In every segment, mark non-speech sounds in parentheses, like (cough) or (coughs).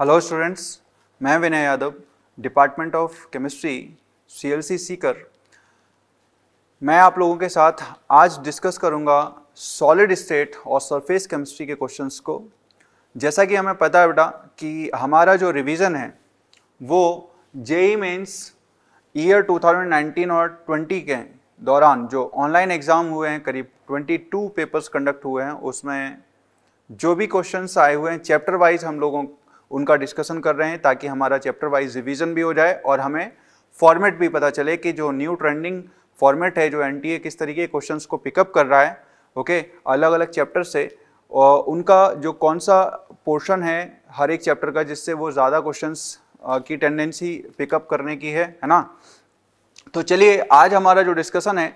Hello students मैं Vinay Yadav department of chemistry C L C Sikar मैं आप लोगों के साथ आज डिस्कस करूंगा सॉलिड स्टेट और सरफेस केमिस्ट्री के क्वेश्चंस को जैसा कि हमें पता है बेटा कि हमारा जो रिवीजन है वो जेई मेंस ईयर 2019 और 20 के दौरान जो ऑनलाइन एग्ज़ाम हुए हैं करीब 22 पेपर्स कंडक्ट हुए हैं उसमें जो भी क्वेश्चंस आए हुए हैं चैप्टर वाइज हम लोगों उनका डिस्कशन कर रहे हैं ताकि हमारा चैप्टर वाइज रिविज़न भी हो जाए और हमें फॉर्मेट भी पता चले कि जो न्यू ट्रेंडिंग फॉर्मेट है जो एन किस तरीके क्वेश्चन को पिकअप कर रहा है ओके अलग अलग चैप्टर से और उनका जो कौन सा पोर्शन है हर एक चैप्टर का जिससे वो ज़्यादा क्वेश्चन की टेंडेंसी पिकअप करने की है है ना तो चलिए आज हमारा जो डिस्कशन है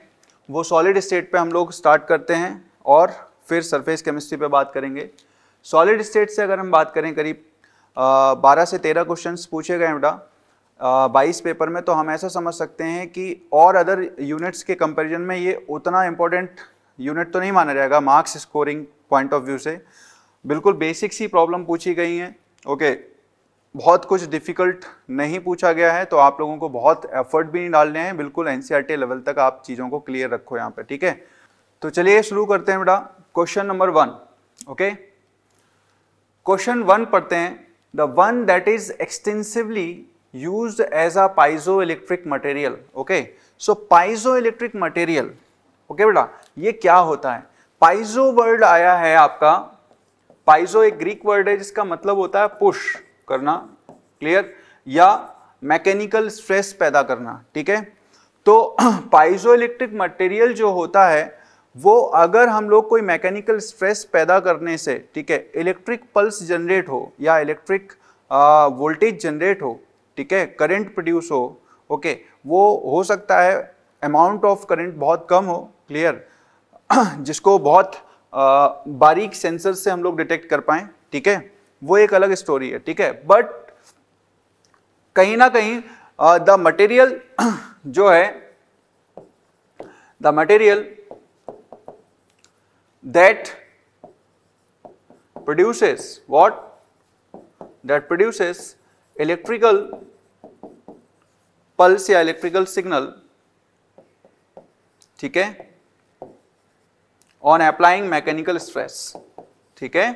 वो सॉलिड स्टेट पे हम लोग स्टार्ट करते हैं और फिर सरफेस केमिस्ट्री पे बात करेंगे सॉलिड स्टेट से अगर हम बात करें करीब बारह से तेरह क्वेश्चन पूछे गए बेटा बाईस पेपर में तो हम ऐसा समझ सकते हैं कि और अदर यूनिट्स के कंपैरिजन में ये उतना इम्पोर्टेंट यूनिट तो नहीं माना जाएगा marks scoring point of view से बिल्कुल बेसिक्स ही प्रॉब्लम पूछी गई हैं ओके बहुत कुछ डिफ़िकल्ट नहीं पूछा गया है तो आप लोगों को बहुत एफर्ट भी नहीं डालने हैं बिल्कुल एन लेवल e तक आप चीज़ों को क्लियर रखो यहाँ पर ठीक है तो चलिए शुरू करते हैं बेटा question number one okay question one पढ़ते हैं the one that is extensively used as a piezoelectric material okay so piezoelectric material okay बेटा ये क्या होता है पाइजो वर्ड आया है आपका पाइजो एक ग्रीक वर्ड है जिसका मतलब होता है पुश करना क्लियर या मैकेनिकल स्ट्रेस पैदा करना ठीक है तो पाइजो इलेक्ट्रिक मटेरियल जो होता है वो अगर हम लोग कोई मैकेनिकल स्ट्रेस पैदा करने से ठीक है इलेक्ट्रिक पल्स जनरेट हो या इलेक्ट्रिक वोल्टेज जनरेट हो ठीक है करंट प्रोड्यूस हो ओके वो हो सकता है अमाउंट ऑफ करंट बहुत कम हो क्लियर (clears throat) जिसको बहुत आ, बारीक सेंसर से हम लोग डिटेक्ट कर पाए ठीक है वो एक अलग स्टोरी है ठीक है बट कहीं ना कहीं द मटेरियल (clears throat) जो है the material that produces what? That produces electrical pulse या इलेक्ट्रिकल सिग्नल ठीक है ऑन applying मैकेनिकल स्ट्रेस ठीक है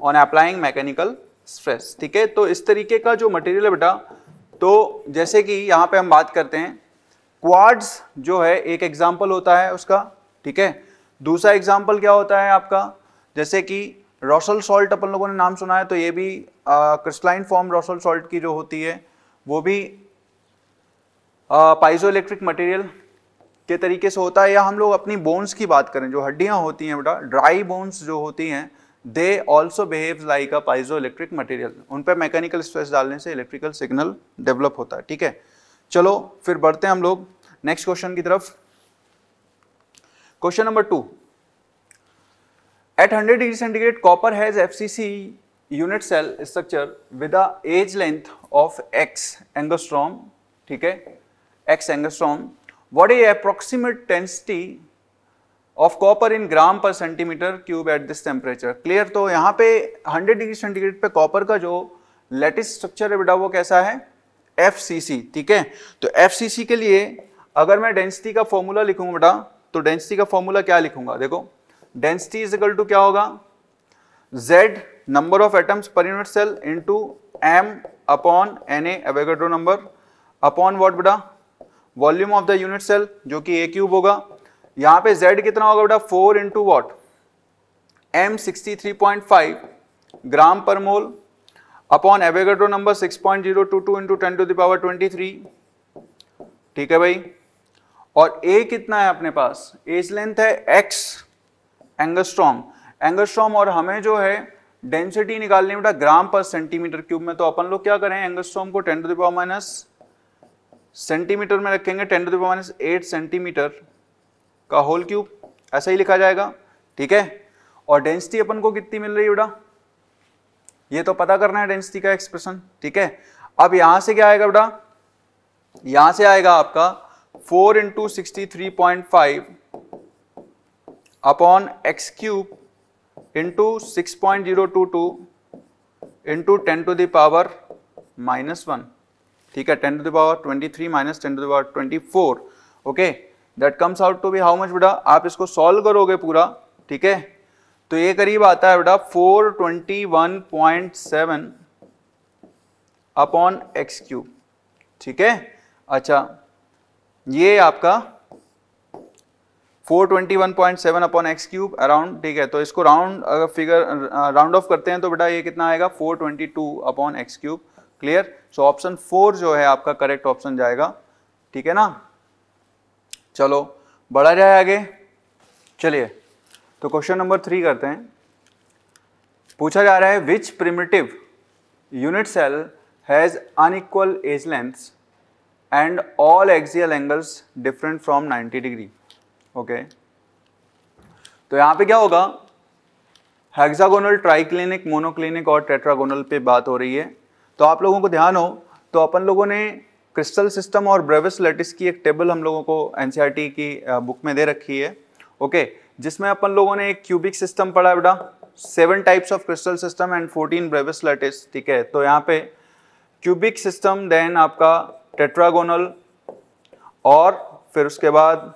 ऑन applying मैकेनिकल स्ट्रेस ठीक है तो इस तरीके का जो मटेरियल है बेटा तो जैसे कि यहां पे हम बात करते हैं क्वाड्स जो है एक एग्जाम्पल होता है उसका ठीक है दूसरा एग्जाम्पल क्या होता है आपका जैसे कि रोसल सॉल्ट अपन लोगों ने नाम सुना है तो ये भी क्रिस्टलाइन फॉर्म रोसल सॉल्ट की जो होती है वो भी पाइजो इलेक्ट्रिक मटेरियल के तरीके से होता है या हम लोग अपनी बोन्स की बात करें जो हड्डियाँ होती हैं बेटा ड्राई बोन्स जो होती हैं they also behave like a piezo electric material उन पर मैकेनिकल स्ट्रेस डालने से इलेक्ट्रिकल सिग्नल डेवलप होता है ठीक है चलो फिर बढ़ते हैं हम लोग नेक्स्ट क्वेश्चन की तरफ question number two eight hundred degree centigrade copper has F C C unit cell structure with edge length of X angstrom ठीक है X angstrom what is approximate density of copper in gram per centimetre cube at this temperature clear तो यहां पर hundred degree centigrade पर copper का जो latest structure है बेटा वो कैसा है एफ सी सी ठीक है तो एफ सी सी के लिए अगर मैं डेंसिटी का फॉर्मूला लिखूंगा बेटा तो डेंसिटी का फॉर्मूला क्या लिखूंगा देखो डेंसिटी इज इक्वल टू क्या होगा z number of atoms per unit cell into M upon N Avogadro number upon what बेटा volume of the unit cell जो कि ए क्यूब होगा यहां पे z कितना होगा बेटा four into what M sixty three point five gram per mole upon Avogadro number six point zero two two into ten to the power twenty three ठीक है भाई और ए कितना है अपने पास एज लेंथ है एक्स एंगस्ट्रॉम एंगस्ट्रॉम और हमें जो है डेंसिटी निकालने बेटा ग्राम पर सेंटीमीटर क्यूब में तो अपन लोग क्या करें एंगस्ट्रॉम को टेन टू माइनस सेंटीमीटर में रखेंगे ten to minus eight centimetre का होल क्यूब ऐसा ही लिखा जाएगा ठीक है और डेंसिटी अपन को कितनी मिल रही है बेटा ये तो पता करना है डेंसिटी का एक्सप्रेशन ठीक है अब यहां से क्या आएगा बेटा यहां से आएगा आपका four into sixty three point five upon X cube into six point zero two two into ten to the power minus one ठीक है ten to the power twenty three minus ten to the power twenty four okay that comes out to be how much बेटा आप इसको solve करोगे पूरा ठीक है तो ये करीब आता है बेटा four twenty one point seven upon X cube ठीक है अच्छा ये आपका 421.7 अपॉन एक्स क्यूब अराउंड ठीक है तो इसको राउंड अगर फिगर राउंड ऑफ करते हैं तो बेटा ये कितना आएगा 422 upon X cube clear so option four जो है आपका करेक्ट ऑप्शन जाएगा ठीक है ना चलो बढ़ा जाए आगे चलिए तो क्वेश्चन नंबर थ्री करते हैं पूछा जा रहा है which primitive unit cell has unequal edge lengths and all axial angles different from 90 degree okay तो यहाँ पे क्या होगा हेक्सागोनल ट्राइक्लिनिक मोनोक्लिनिक और टेट्रागोनल पे बात हो रही है तो आप लोगों को ध्यान हो तो अपन लोगों ने क्रिस्टल सिस्टम और ब्रेविस लेटिस की एक टेबल हम लोगों को एन e की बुक में दे रखी है ओके जिसमें अपन लोगों ने एक क्यूबिक सिस्टम पढ़ा है बेटा seven types of crystal system and fourteen Bravais lattice ठीक है तो यहाँ पे क्यूबिक सिस्टम देन आपका टेट्रागोनल और फिर उसके बाद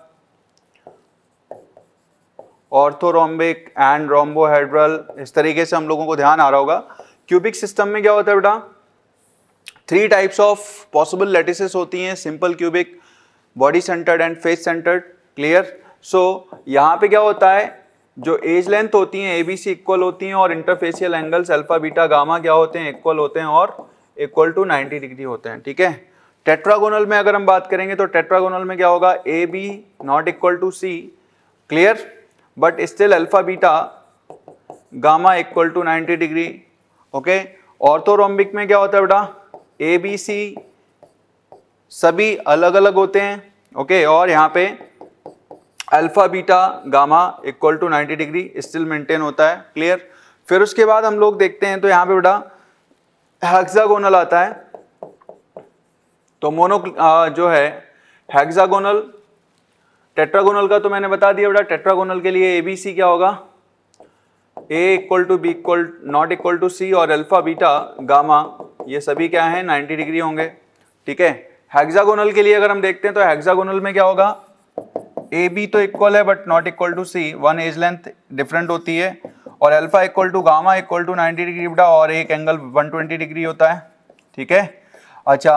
ऑर्थोरोम्बिक एंड रोम्बोहाइड्रल इस तरीके से हम लोगों को ध्यान आ रहा होगा क्यूबिक सिस्टम में क्या होता है बेटा three types of possible lattices होती हैं simple cubic body centred and face centred clear so यहाँ पे क्या होता है जो एज लेंथ होती हैं ए बी सी इक्वल होती हैं और interfacial angles alpha beta gamma क्या होते हैं इक्वल होते हैं और इक्वल टू 90 डिग्री होते हैं ठीक है टेट्रागोनल में अगर हम बात करेंगे तो टेट्रागोनल में क्या होगा A B not equal to C clear but still alpha beta gamma equal to 90 degree okay orthorhombic में क्या होता है बेटा ए बी सी सभी अलग अलग होते हैं ओके okay, और यहाँ पे alpha beta gamma equal to 90 degree still maintain होता है क्लियर फिर उसके बाद हम लोग देखते हैं तो यहाँ पे बेटा हेक्सागोनल आता है तो मोनो जो है हेक्सागोनल टेट्रागोनल का तो मैंने बता दिया बेटा टेट्रागोनल के लिए ए बी सी क्या होगा A equal to B equal not equal to C और अल्फा बीटा गामा ये सभी क्या है 90 डिग्री होंगे ठीक है हेक्सागोनल के लिए अगर हम देखते हैं तो हेक्सागोनल में क्या होगा ए बी तो इक्वल है but not equal to C one edge length different होती है और alpha equal to gamma equal to 90 degree बेटा और एक एंगल 120 डिग्री होता है ठीक है अच्छा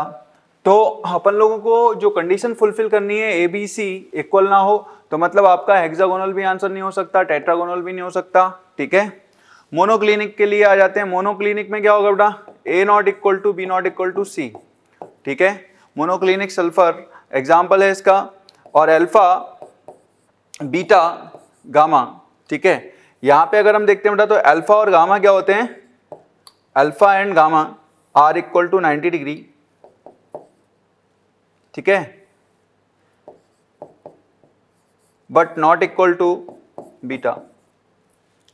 तो अपन लोगों को जो कंडीशन फुलफिल करनी है ए बी सी इक्वल ना हो तो मतलब आपका हेक्सागोनल भी आंसर नहीं हो सकता टेट्रागोनल भी नहीं हो सकता ठीक है मोनोक्लिनिक के लिए आ जाते हैं मोनोक्लिनिक में क्या होगा बेटा A not equal to B not equal to C ठीक है मोनोक्लिनिक सल्फर एग्जाम्पल है इसका और एल्फा बीटा गामा ठीक है यहाँ पे अगर हम देखते हैं बेटा तो अल्फा और गामा क्या होते हैं alpha and gamma are equal to 90 degree ठीक है but not equal to beta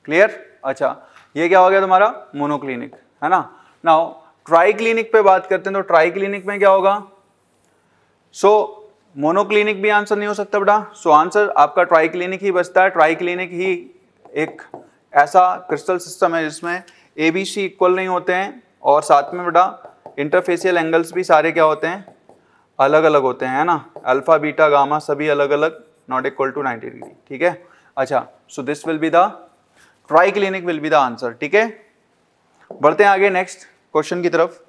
clear अच्छा ये क्या हो गया तुम्हारा मोनोक्लिनिक है ना नाउ क्लिनिक पे बात करते हैं तो ट्राई क्लिनिक में क्या होगा सो मोनोक्लिनिक भी आंसर नहीं हो सकता बेटा सो आंसर आपका ट्राई क्लिनिक ही बचता है ट्राई क्लिनिक ही एक ऐसा क्रिस्टल सिस्टम है जिसमें ए बी सी इक्वल नहीं होते हैं और साथ में बेटा इंटरफेसियल एंगल्स भी सारे क्या होते हैं अलग अलग होते हैं ना अल्फा बीटा गामा सभी अलग अलग नॉट इक्वल टू 90 डिग्री ठीक है अच्छा so this will be the triclinic will be the answer ठीक है बढ़ते हैं आगे नेक्स्ट क्वेश्चन की तरफ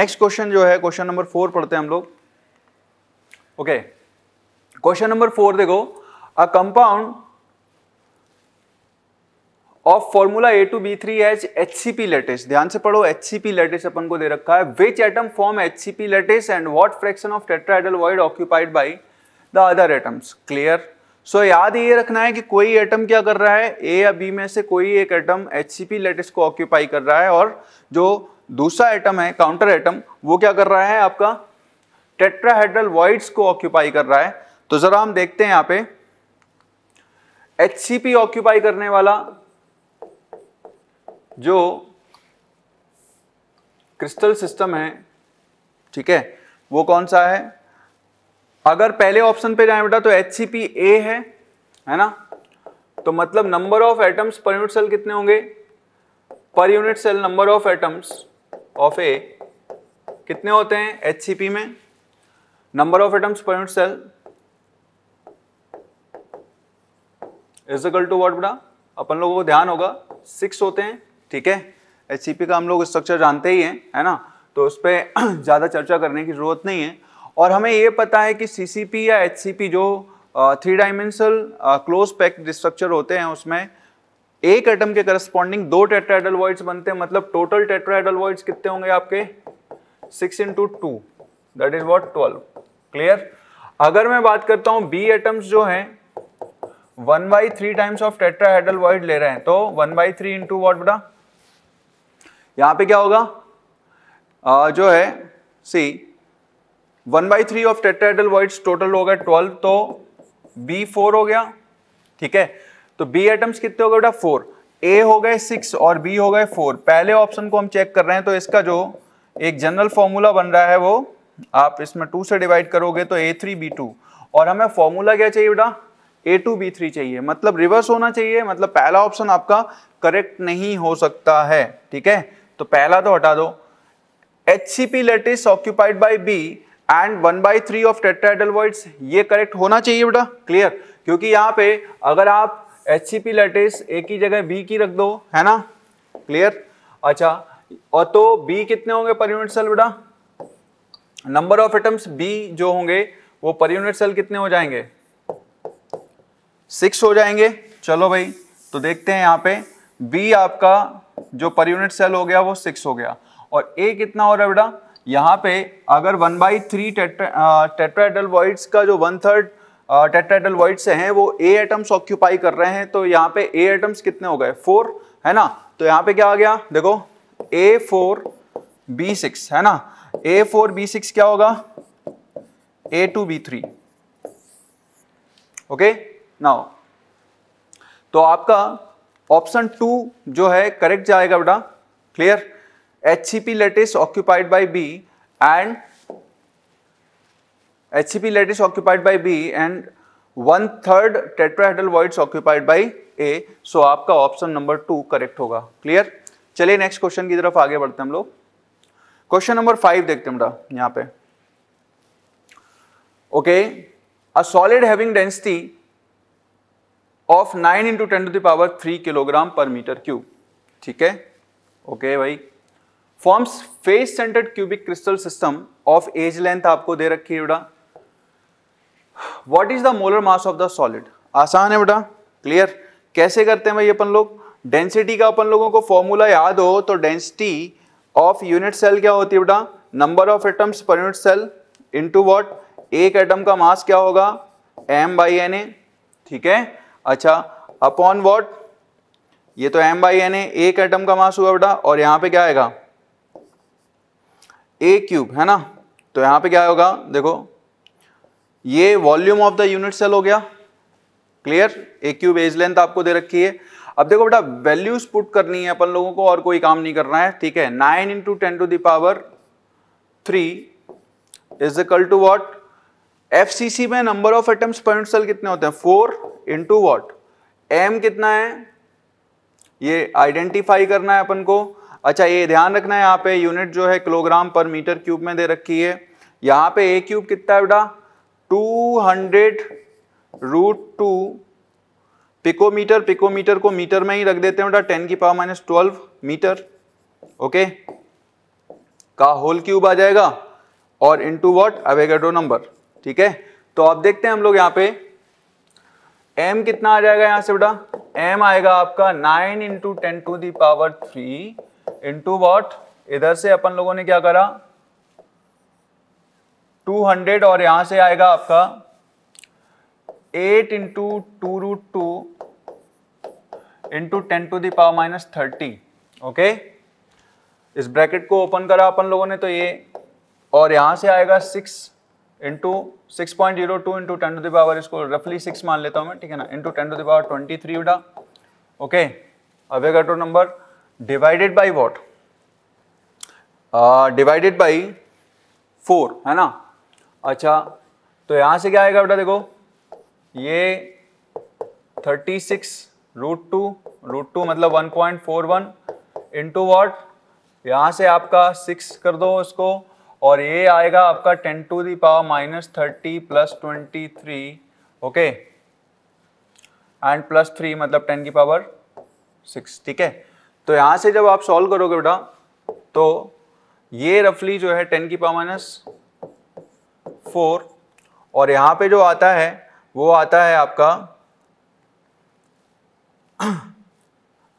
नेक्स्ट क्वेश्चन जो है क्वेश्चन नंबर फोर पढ़ते हैं हम लोग ओके क्वेश्चन नंबर फोर देखो a compound of formula A two B three H H C P lattice ध्यान से पढ़ो एच सी पी लेटेस्ट अपन को दे रखा है which atom form H C P lattice and what fraction of tetrahedral void occupied by the other atoms clear so याद ये रखना है कि कोई एटम क्या कर रहा है ए या बी में से कोई एक atom H C P lattice को ऑक्यूपाई कर रहा है और जो दूसरा एटम है काउंटर एटम वो क्या कर रहा है आपका टेट्राहेड्रल वॉइड्स को ऑक्यूपाई कर रहा है तो जरा हम देखते हैं यहाँ पे एच सी पी ऑक्यूपाई करने वाला जो क्रिस्टल सिस्टम है ठीक है वो कौन सा है अगर पहले ऑप्शन पे जाए बेटा तो एच सी पी ए है है ना तो मतलब number of atoms per unit cell कितने होंगे per unit cell number of atoms of A कितने होते हैं एच सी पी में number of atoms per unit cell is equal to what बेटा अपन लोगों को ध्यान होगा सिक्स होते हैं ठीक है एच का हम लोग स्ट्रक्चर जानते ही हैं है ना तो उस पर (clears throat) ज़्यादा चर्चा करने की ज़रूरत नहीं है और हमें ये पता है कि सी या एच जो three dimensional close packed structure होते हैं उसमें एक एटम के करस्पॉन्डिंग दो टेट्राइडल वॉइड्स बनते हैं मतलब टोटल टेट्राइडल वॉइड्स कितने होंगे आपके six into two that is what twelve clear अगर मैं बात करता हूँ बी एटम्स जो हैं one by three times of tetrahedral void ले रहे हैं तो one by three into what बड़ा यहाँ पे क्या होगा आ, जो है सी one by three of tetrahedral voids total हो गया ट्वेल्व तो बी फोर हो गया ठीक है तो बी एटम्स कितने हो गए बेटा फोर ए हो गए सिक्स और बी हो गए फोर पहले ऑप्शन को हम चेक कर रहे हैं तो इसका जो एक जनरल फॉर्मूला बन रहा है वो आप इसमें टू से डिवाइड करोगे तो ए थ्री बी टू और हमें फॉर्मूला क्या चाहिए बेटा ए टू बी थ्री चाहिए मतलब रिवर्स होना चाहिए मतलब पहला ऑप्शन आपका करेक्ट नहीं हो सकता है ठीक है तो पहला तो हटा दो H C P lattice is occupied by B and one by three of tetrahedral voids ये करेक्ट होना चाहिए बेटा क्लियर क्योंकि यहां पे अगर आप H C P lattice A की जगह बी की रख दो है ना क्लियर अच्छा और तो बी कितने होंगे पर यूनिट सेल बेटा नंबर ऑफ एटम्स बी जो होंगे वो पर यूनिट सेल कितने हो जाएंगे सिक्स हो जाएंगे चलो भाई तो देखते हैं यहां पे बी आपका जो पर यूनिट सेल हो गया वो सिक्स हो गया और ए कितना हो रहा है बेटा यहाँ पे अगर one by three tetrahedral voids का जो वन थर्ड टेट्राइडल वॉइड्स हैं वो ए एटम्स ऑक्यूपाई कर रहे हैं तो यहाँ पे ए एटम्स कितने हो गए फोर है ना तो यहाँ पे क्या आ गया देखो ए फोर बी सिक्स है ना ए फोर बी सिक्स क्या होगा A two B three okay now तो आपका ऑप्शन टू जो है करेक्ट जाएगा बेटा clear H C P lattice occupied by B and H C P lattice occupied by B and one third tetrahedral voids occupied by A so आपका option number two correct होगा clear चलिए next question की तरफ आगे बढ़ते हैं हम लोग क्वेश्चन नंबर फाइव देखते हैं बेटा यहाँ पे okay a solid having density of nine into ten to the power three kilogram per metre cube ठीक है ओके भाई forms face centred cubic crystal system of edge length आपको दे रखी है बेटा what is the molar mass of the solid आसान है बेटा क्लियर कैसे करते हैं भाई अपन लोग डेंसिटी का अपन लोगों को फॉर्मूला याद हो तो डेंसिटी ऑफ यूनिट सेल क्या होती है बेटा number of atoms per unit cell into what एक एटम का मास क्या होगा एम बाई एन ए ठीक है अच्छा अपॉन वॉट ये तो एम बाई एन ए एक एटम का मास हुआ बेटा और यहां पे क्या आएगा ए क्यूब है ना तो यहां पे क्या होगा देखो ये volume of the unit cell हो गया clear A cube edge length आपको दे रखी है अब देखो बेटा वैल्यूज पुट करनी है अपन लोगों को और कोई काम नहीं करना है ठीक है nine into ten to the power three is equal to what F में number of atoms per unit cell कितने होते हैं फोर टू वॉट एम कितना है ये आइडेंटिफाई करना है अपन को अच्छा ये ध्यान रखना है यहाँ पे यूनिट जो है किलोग्राम पर मीटर क्यूब में दे रखी है यहाँ पे ए क्यूब कितना है बेटा two hundred root two picometre picometre को मीटर में ही रख देते हैं बेटा टेन की power minus twelve metre okay का होल क्यूब आ जाएगा और इनटू व्हाट अवेगेडो नंबर ठीक है तो आप देखते हैं हम लोग यहाँ पे एम कितना आ जाएगा यहां से बेटा एम आएगा आपका nine into ten to the power three into what इधर से अपन लोगों ने क्या करा टू हंड्रेड और यहां से आएगा आपका eight into two root two into ten to the power minus thirty okay इस ब्रैकेट को ओपन करा अपन लोगों ने तो ये और यहां से आएगा six into six point zero two into ten to the power इसको रफली सिक्स मान लेता हूँ मैं ठीक है ना into ten to the power twenty three उडा ओके अवे Avogadro number divided by what divided by four है ना अच्छा तो यहाँ से क्या आएगा बेटा देखो ये thirty six root two root two मतलब one point four one into what यहाँ से आपका सिक्स कर दो उसको और ये आएगा आपका ten to the power minus thirty plus twenty three okay and plus three मतलब टेन की पावर सिक्स ठीक है तो यहां से जब आप सॉल्व करोगे बेटा तो ये रफली जो है टेन की पावर माइनस फोर और यहां पे जो आता है वो आता है आपका (clears throat)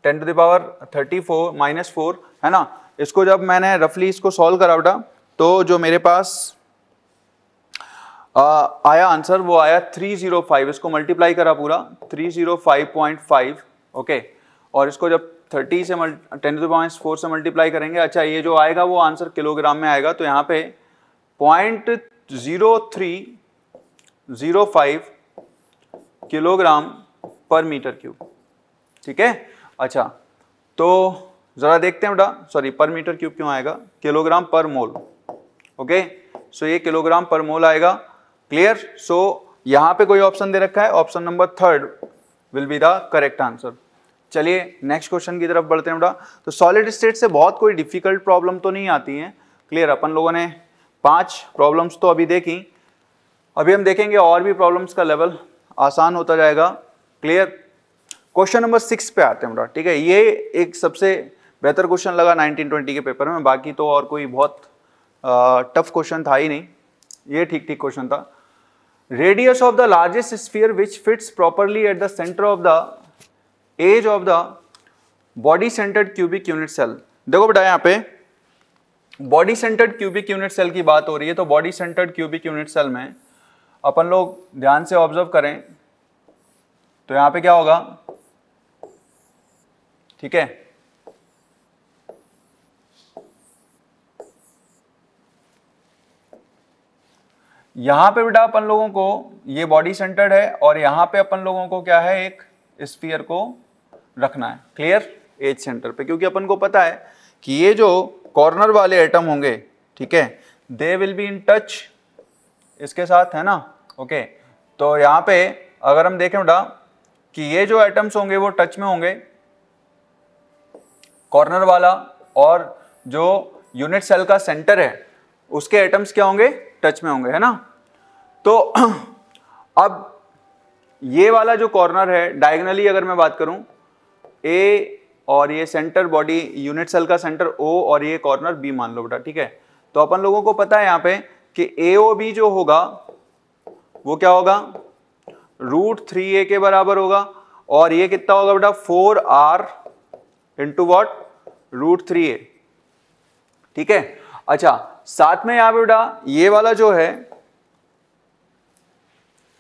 ten to the power thirty four minus four है ना इसको जब मैंने रफली इसको सॉल्व करा बेटा तो जो मेरे पास आ, आया आंसर वो आया 305 इसको मल्टीप्लाई करा पूरा 305.5 ओके और इसको जब 30 से टेन टू पॉइंट फोर से मल्टीप्लाई करेंगे अच्छा ये जो आएगा वो आंसर किलोग्राम में आएगा तो यहाँ पे point zero three zero five kilogram per metre cube ठीक है अच्छा तो ज़रा देखते हैं बेटा सॉरी पर मीटर क्यूब क्यों आएगा किलोग्राम पर मोल ओके सो ये किलोग्राम पर मोल आएगा क्लियर सो यहाँ पे कोई ऑप्शन दे रखा है option number third will be the correct answer चलिए नेक्स्ट क्वेश्चन की तरफ बढ़ते हैं बेटा तो सॉलिड स्टेट से बहुत कोई डिफिकल्ट प्रॉब्लम तो नहीं आती है क्लियर अपन लोगों ने पांच प्रॉब्लम्स तो अभी देखी अभी हम देखेंगे और भी प्रॉब्लम्स का लेवल आसान होता जाएगा क्लियर क्वेश्चन नंबर सिक्स पे आते हैं बेटा ठीक है ये एक सबसे बेहतर क्वेश्चन लगा 1920 के पेपर में बाकी तो और कोई बहुत टफ क्वेश्चन था ही नहीं ये ठीक ठीक क्वेश्चन था radius of the largest sphere which fits properly at the centre of the edge of the body centred cubic unit cell देखो बेटा यहाँ पे body centred cubic unit cell की बात हो रही है तो body centred cubic unit cell में अपन लोग ध्यान से ऑब्जर्व करें तो यहाँ पे क्या होगा ठीक है यहां पे बेटा अपन लोगों को ये बॉडी सेंटर्ड है और यहां पे अपन लोगों को क्या है एक स्पीयर को रखना है क्लियर एज सेंटर पे क्योंकि अपन को पता है कि ये जो कॉर्नर वाले आइटम होंगे ठीक है they will be in touch इसके साथ है ना ओके तो यहां पे अगर हम देखें बेटा कि ये जो आइटम्स होंगे वो टच में होंगे कॉर्नर वाला और जो यूनिट सेल का सेंटर है उसके आइटम्स क्या होंगे टच में होंगे है ना तो (clears throat) अब ये वाला जो कॉर्नर है डायगनली अगर मैं बात करूं ए और ये सेंटर बॉडी यूनिट सेल का सेंटर ओ और ये कॉर्नर बी मान लो बेटा ठीक है तो अपन लोगों को पता है यहां पे कि ए ओ बी जो होगा वो क्या होगा रूट थ्री ए के बराबर होगा और ये कितना होगा बेटा four R into what root three A ठीक है अच्छा साथ में यहाँ बेटा ये वाला जो है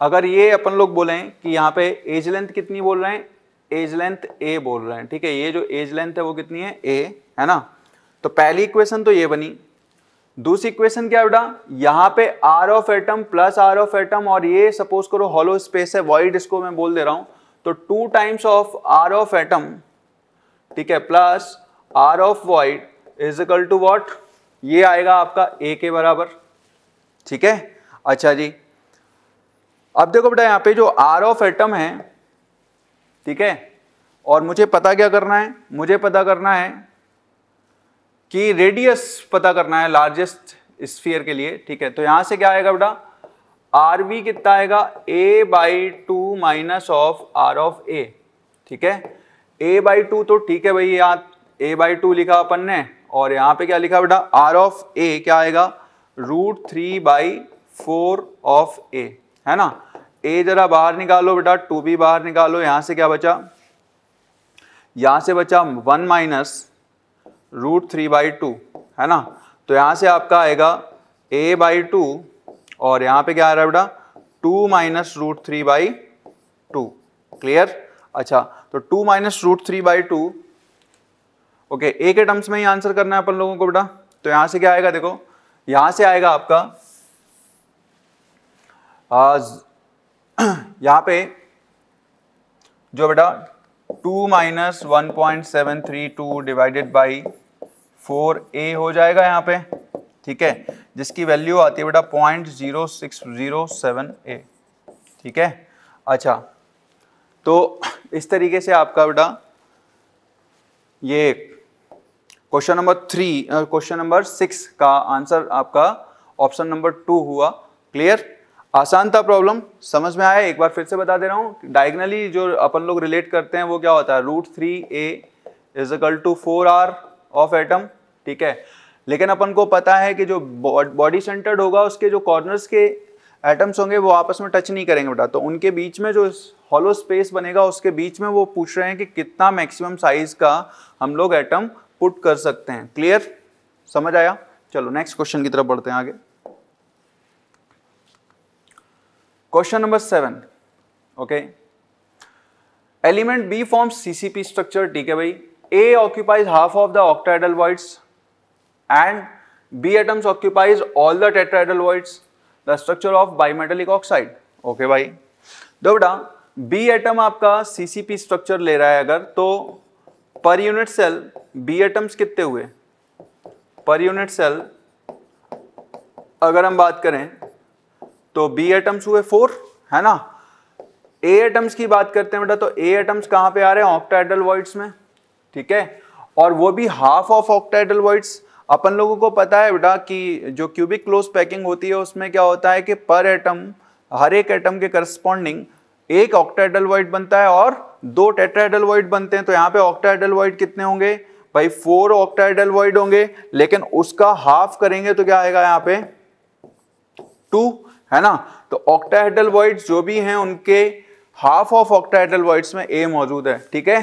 अगर ये अपन लोग बोले कि यहाँ पे एज लेंथ कितनी बोल रहे हैं एज लेंथ ए बोल रहे हैं ठीक है ये जो एज लेंथ है वो कितनी है ए है ना तो पहली इक्वेशन तो ये बनी दूसरी इक्वेशन क्या बेटा यहाँ पे R of atom plus R of atom और ये सपोज करो हॉलो स्पेस है वॉइड इसको मैं बोल दे रहा हूँ तो two times of are of atom ठीक है plus R of void is equal to what ये आएगा आपका ए के बराबर ठीक है अच्छा जी अब देखो बेटा यहाँ पे जो आर ऑफ एटम है ठीक है और मुझे पता क्या करना है मुझे पता करना है कि रेडियस पता करना है लार्जेस्ट स्फीयर के लिए ठीक है तो यहां से क्या आएगा बेटा आर वी कितना आएगा A by two minus of are of A ठीक है ए बाई टू तो ठीक है भाई यहां ए बाई टू लिखा अपन ने और यहां पे क्या लिखा बेटा आर ऑफ ए क्या आएगा root three by four of ए है ना ए जरा बाहर निकालो बेटा टू बी बाहर निकालो यहां से क्या बचा यहां से बचा one minus root three by two है ना तो यहां से आपका आएगा ए बाई टू और यहां पे क्या आ रहा है बेटा two minus root three by two clear अच्छा तो two minus root three by two okay A के टर्म्स में ही आंसर करना है अपन लोगों को बेटा तो यहां से क्या आएगा देखो यहां से आएगा आपका (clears throat) यहाँ पे जो बेटा two minus one point seven three two divided by four A हो जाएगा यहाँ पे ठीक है जिसकी वैल्यू आती है बेटा point zero six zero seven A ठीक है अच्छा तो इस तरीके से आपका बेटा ये question number three question number six का आंसर आपका ऑप्शन नंबर टू हुआ क्लियर आसान था प्रॉब्लम समझ में आया एक बार फिर से बता दे रहा हूँ डायगनली जो अपन लोग रिलेट करते हैं वो क्या होता है root three a is equal to four r of atom ठीक है लेकिन अपन को पता है कि जो बॉडी सेंटर्ड होगा उसके जो कॉर्नर्स के एटम्स होंगे वो आपस में टच नहीं करेंगे बेटा तो उनके बीच में जो हॉलो स्पेस बनेगा उसके बीच में वो पूछ रहे हैं कि कितना मैक्सिमम साइज का हम लोग एटम पुट कर सकते हैं क्लियर समझ आया चलो नेक्स्ट क्वेश्चन की तरफ बढ़ते हैं आगे question number seven okay element B form CCP structure ठीक है भाई A occupies half of the octahedral voids and B atoms occupies all the tetrahedral voids the structure of bimetallic oxide okay भाई दो तो बेटा बी एटम आपका CCP structure ले रहा है अगर तो पर यूनिट सेल बी एटम्स कितने हुए पर यूनिट सेल अगर हम बात करें तो बी एटम्स हुए फोर है ना ए एटम्स की बात करते हैं बेटा तो ए एटम्स कहां पे आ रहे हैं ऑक्टाइडल वॉइड्स में ठीक है और वो भी हाफ ऑफ ऑक्टाइडल वॉइड्स अपन लोगों को पता है बेटा कि जो क्यूबिक क्लोज पैकिंग होती है उसमें क्या होता है कि पर एटम हर एक एटम के करस्पॉन्डिंग एक ऑक्टाइडल वॉइड बनता है और दो टेट्राइडल वॉइड बनते हैं तो यहाँ पे ऑक्टाइडल वॉइड कितने होंगे भाई फोर ऑक्टाइडल वॉइड होंगे लेकिन उसका हाफ करेंगे तो क्या आएगा यहाँ पे टू है ना तो ऑक्टाहेड्रल वॉइड्स जो भी हैं उनके हाफ ऑफ ऑक्टाहेड्रल वॉइड्स में ए मौजूद है ठीक है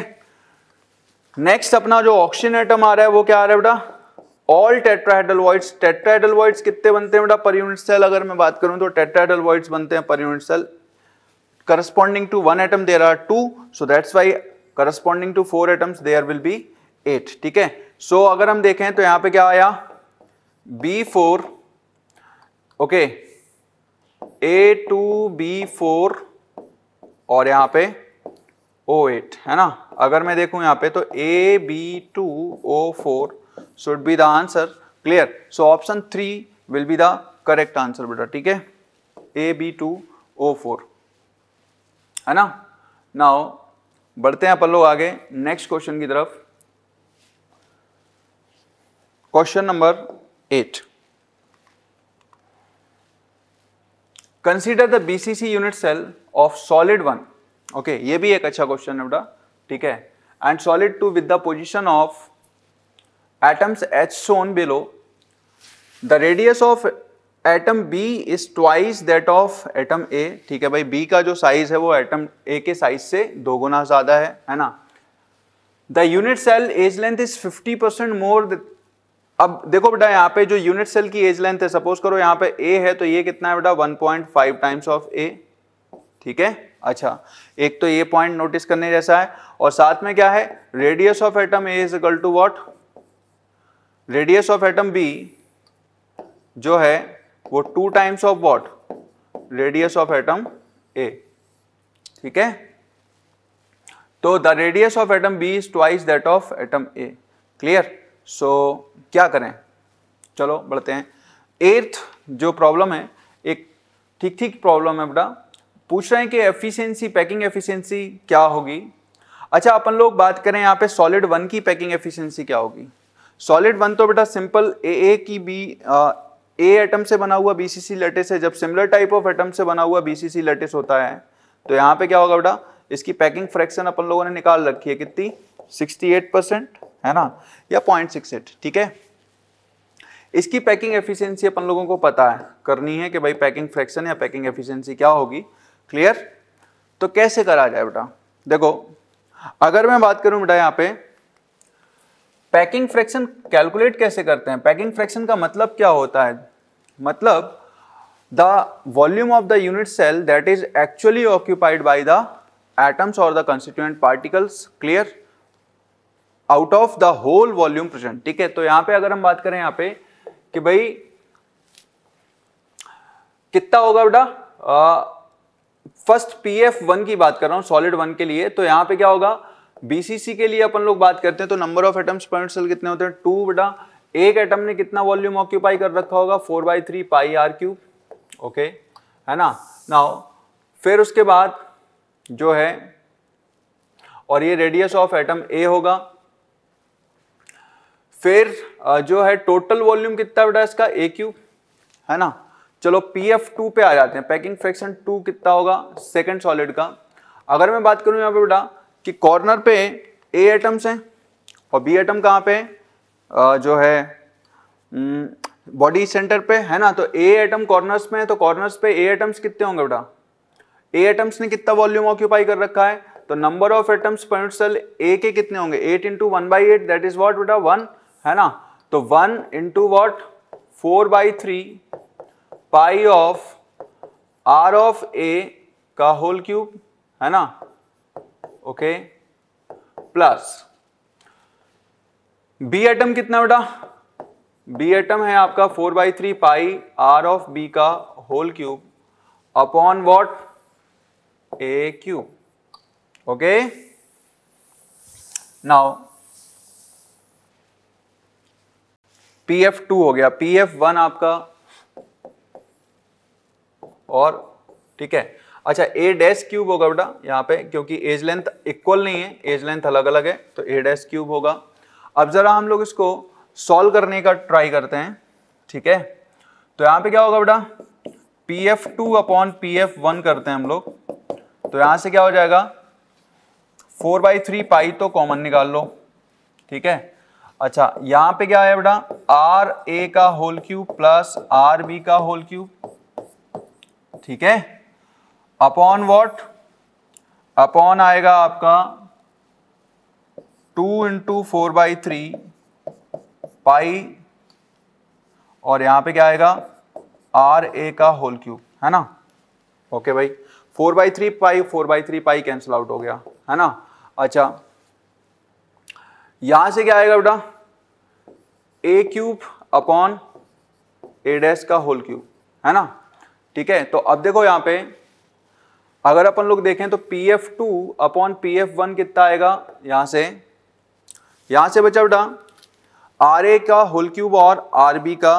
नेक्स्ट अपना जो ऑक्सीजन एटम आ रहा है वो क्या आ रहा है बेटा all tetrahedral voids tetrahedral voids कितने बनते हैं बेटा पर यूनिट सेल अगर मैं बात करूं तो टेट्राहेड्रल वॉइड्स बनते हैं पर unit cell corresponding to one atom there are two so that's why corresponding to four atoms there will be eight ठीक है सो अगर हम देखें तो यहां पे क्या आया B four okay A two B four और यहाँ पे ओ एट है ना अगर मैं देखूँ यहाँ पे तो A B two O four should be the answer clear so option three will be the correct answer बेटा ठीक है A B two O four है ना नाउ बढ़ते हैं अपन लोग आगे नेक्स्ट क्वेश्चन की तरफ question number eight consider the BCC unit cell of solid one okay ये भी एक अच्छा क्वेश्चन है ठीक है and solid two with the position of atoms as shown below the radius of atom B is twice that of atom A ठीक है भाई बी का जो साइज है वो एटम ए के साइज से दो गुना ज्यादा है है ना the unit cell edge length is 50 percent more अब देखो बेटा यहाँ पे जो यूनिट सेल की एज लेंथ है सपोज करो यहाँ पे ए है तो ये कितना है बेटा 1.5 टाइम्स ऑफ ए ठीक है अच्छा एक तो ये पॉइंट नोटिस करने जैसा है और साथ में क्या है radius of atom A is equal to what radius of atom B जो है वो two times of what radius of atom A ठीक है तो the radius of atom B is twice that of atom A clear so so, क्या करें चलो बढ़ते हैं एर्थ जो प्रॉब्लम है एक ठीक ठीक प्रॉब्लम है बेटा पूछ रहे हैं कि एफिशिएंसी पैकिंग एफिशिएंसी क्या होगी अच्छा अपन लोग बात करें यहाँ पे सॉलिड वन की पैकिंग एफिशिएंसी क्या होगी सॉलिड वन तो बेटा सिंपल ए ए की बी ए एटम से बना हुआ बी सी सी लेटेस है जब सिमिलर टाइप ऑफ एटम से बना हुआ बी सी सी लेटेस होता है तो यहाँ पे क्या होगा बेटा इसकी पैकिंग फ्रैक्शन अपन लोगों ने निकाल रखी है कितनी सिक्सटी एट परसेंट है ना या पॉइंट सिक्स एट ठीक है इसकी पैकिंग एफिशिएंसी अपन लोगों को पता है करनी है कि भाई पैकिंग फ्रैक्शन या पैकिंग एफिशिएंसी क्या होगी क्लियर तो कैसे करा जाए बेटा देखो अगर मैं बात करूं बेटा यहां पे पैकिंग फ्रैक्शन कैलकुलेट कैसे करते हैं पैकिंग फ्रैक्शन का मतलब क्या होता है मतलब the volume of the unit cell that is actually occupied by the atoms और the constituent particles clear out of the whole volume present ठीक है तो यहां पे अगर हम बात करें यहां पे कि भाई कितना होगा बेटा फर्स्ट पी एफ वन की बात कर रहा हूं सॉलिड वन के लिए तो यहां पे क्या होगा बीसीसी के लिए अपन लोग बात करते हैं तो number of atoms per cell कितने होते हैं टू बेटा एक एटम ने कितना वॉल्यूम ऑक्यूपाई कर रखा होगा four by three pi r cube okay है ना नाउ फिर उसके बाद जो है और ये रेडियस ऑफ एटम ए होगा फिर जो है टोटल वॉल्यूम कितना बेटा इसका ए क्यू है ना चलो पी एफ टू पे आ जाते हैं पैकिंग फ्रैक्शन टू कितना होगा सेकेंड सॉलिड का अगर मैं बात करूं यहाँ पे बेटा कि कॉर्नर पे ए एटम्स हैं और बी एटम कहाँ पे जो है बॉडी सेंटर पे है ना तो ए एटम कॉर्नर्स में है तो कॉर्नर्स पे ए एटम्स कितने होंगे बेटा ए एटम्स ने कितना वॉल्यूम ऑक्यूपाई कर रखा है तो number of atoms per cell A के कितने होंगे eight into one by eight that is what बेटा वन है ना तो one into what four by three pi of are of A का होल क्यूब है ना ओके प्लस बी एटम कितना बेटा बी एटम है आपका four by three pi r of B का whole cube upon what a cube okay now P F two हो गया पी एफ वन आपका और ठीक है अच्छा ए डैश क्यूब होगा बेटा यहाँ पे क्योंकि एज लेंथ इक्वल नहीं है एज लेंथ अलग अलग है तो ए डैश क्यूब होगा अब जरा हम लोग इसको सॉल्व करने का ट्राई करते हैं ठीक है तो यहाँ पे क्या होगा बेटा P F two upon P F one करते हैं हम लोग तो यहाँ से क्या हो जाएगा फोर बाई थ्री पाई तो कॉमन निकाल लो ठीक है अच्छा यहां पे क्या है बेटा आर ए का whole cube plus r B का होल क्यूब ठीक है अपॉन वॉट अपॉन आएगा आपका two into four by three pi और यहां पे क्या आएगा आर ए का होल क्यूब है ना ओके भाई four by three pi four by three pi cancel out हो गया है ना अच्छा यहां से क्या आएगा बेटा a cube upon a dash का होल क्यूब है ना ठीक है तो अब देखो यहां पे अगर अपन लोग देखें तो P F two upon P F one कितना आएगा यहां से यहां से बचा बेटा आर ए का होल क्यूब और आर बी का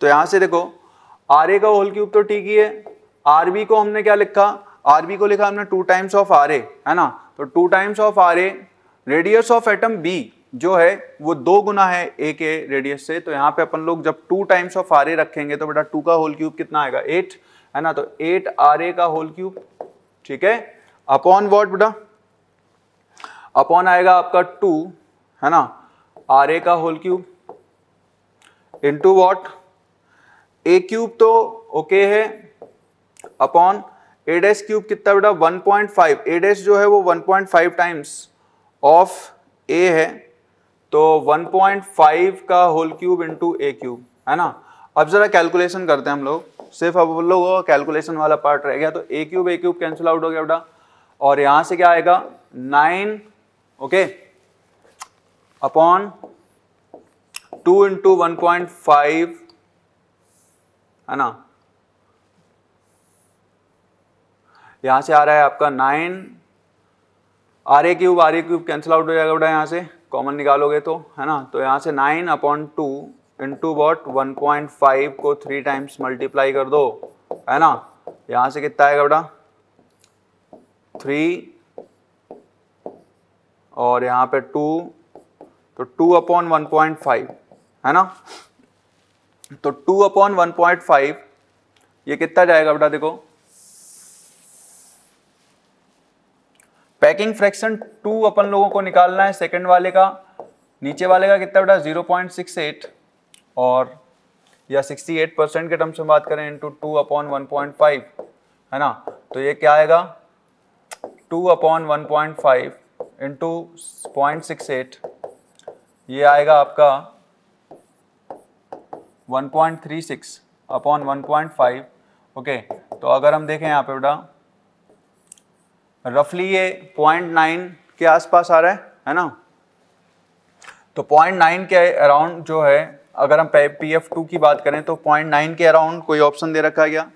तो यहां से देखो आर ए का होल क्यूब तो ठीक ही है आर बी को हमने क्या लिखा आर बी को लिखा हमने two times of r A है ना तो two times of r A radius of atom B जो है वो दो गुना है ए के रेडियस से तो यहाँ पे अपन लोग जब two times of r A रखेंगे तो बेटा टू का होल क्यूब कितना आएगा एट है ना तो एट आर ए का होल क्यूब ठीक है अपॉन वॉट बेटा अपॉन आएगा आपका टू है ना आर ए का whole cube into what a cube तो ओके okay है अपॉन ए डैश क्यूब कितना बेटा one point five a dash जो है वो one point five times of ए है तो 1.5 का whole cube into a cube है ना अब ज़रा कैलकुलेशन करते हैं हम लोग सिर्फ अब लोग कैलकुलेशन वाला पार्ट रह गया तो a cube a cube cancel out हो गया बेटा और यहां से क्या आएगा nine okay upon two into one point five है ना यहां से आ रहा है आपका nine r A cube r A cube cancel out हो जाएगा बेटा यहाँ से कॉमन निकालोगे तो है ना तो यहाँ से nine upon two into what one point five को थ्री टाइम्स मल्टीप्लाई कर दो है ना यहाँ से कितना आएगा बेटा थ्री और यहाँ पे टू तो two upon one point five है ना तो two upon one point five ये कितना जाएगा बेटा देखो पैकिंग फ्रैक्शन टू अपन लोगों को निकालना है सेकंड वाले का नीचे वाले का कितना बेटा जीरो पॉइंट सिक्स एट और या सिक्सटी एट परसेंट के टर्म्स से बात करें into two upon one point five है ना तो ये क्या आएगा two upon one point five into point six eight ये आएगा आपका one point three six upon one point five okay तो अगर हम देखें यहाँ पे बेटा रफली ये पॉइंट नाइन के आसपास आ रहा है है ना तो पॉइंट नाइन के अराउंड जो है अगर हम पी एफ टू की बात करें तो पॉइंट नाइन के अराउंड कोई ऑप्शन दे रखा गया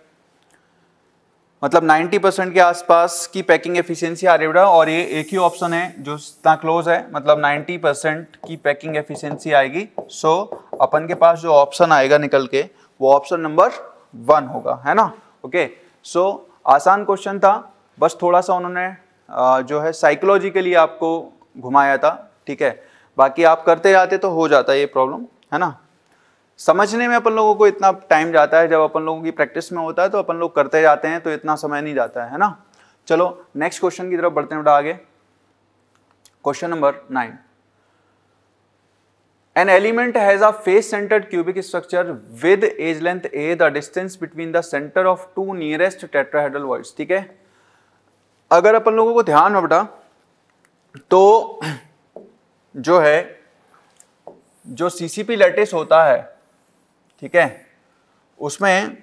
मतलब 90 परसेंट के आसपास की पैकिंग एफिशिएंसी आ रही है और ये एक ही ऑप्शन है जो इतना क्लोज है मतलब 90 परसेंट की पैकिंग एफिशिएंसी आएगी सो अपन के पास जो ऑप्शन आएगा निकल के वो ऑप्शन नंबर वन होगा है ना ओके सो आसान क्वेश्चन था बस थोड़ा सा उन्होंने जो है साइकोलॉजिकली आपको घुमाया था ठीक है बाकी आप करते जाते तो हो जाता है ये प्रॉब्लम है ना समझने में अपन लोगों को इतना टाइम जाता है जब अपन लोगों की प्रैक्टिस में होता है तो अपन लोग करते जाते हैं तो इतना समय नहीं जाता है, है ना चलो नेक्स्ट क्वेश्चन की तरफ बढ़ते हैं बड़ा आगे question number nine an element has a face centred cubic structure with edge length a the distance between the centre of two nearest tetrahedral voids ठीक है अगर अपन लोगों को ध्यान हो बेटा तो जो है जो सी सी पी लेटेस्ट होता है ठीक है उसमें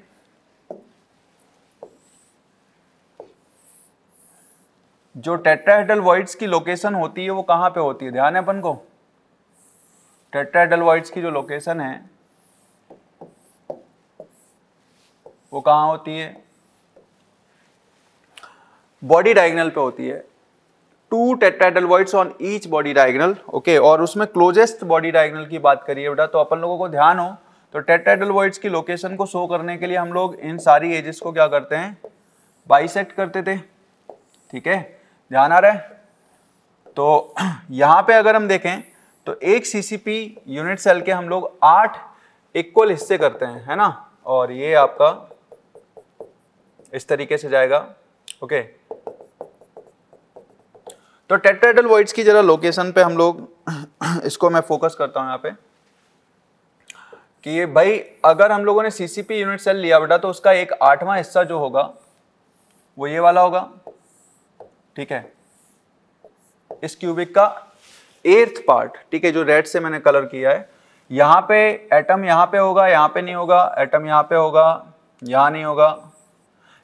जो टेट्राहेडल वॉइड्स की लोकेशन होती है वो कहां पे होती है ध्यान है अपन को टेट्राहेडल वॉइड्स की जो लोकेशन है वो कहां होती है बॉडी डायगनल पे होती है two tetrahedral tetrahedral voids on each body diagonal okay और उसमें क्लोजेस्ट बॉडी डायगनल की बात करिए बेटा तो अपन लोगों को ध्यान हो तो टेट्राइडल टेट्राडलवॉइड्स की लोकेशन को शो करने के लिए हम लोग इन सारी एजेस को क्या करते हैं बाइसेक्ट करते थे ठीक है ध्यान आ रहा है तो (clears throat) यहाँ पे अगर हम देखें तो एक सी यूनिट सेल के हम लोग आठ इक्वल हिस्से करते हैं है ना और ये आपका इस तरीके से जाएगा ओके okay. तो टेट्राइडल वॉइड्स की जरा लोकेशन पे हम लोग (clears throat) इसको मैं फोकस करता हूँ यहाँ पे कि ये भाई अगर हम लोगों ने सीसीपी यूनिट सेल लिया बेटा तो उसका एक आठवां हिस्सा जो होगा वो ये वाला होगा ठीक है इस क्यूबिक का एर्थ पार्ट ठीक है जो रेड से मैंने कलर किया है यहां पे एटम यहां पे होगा यहां पे नहीं होगा एटम यहां पे होगा यहां नहीं होगा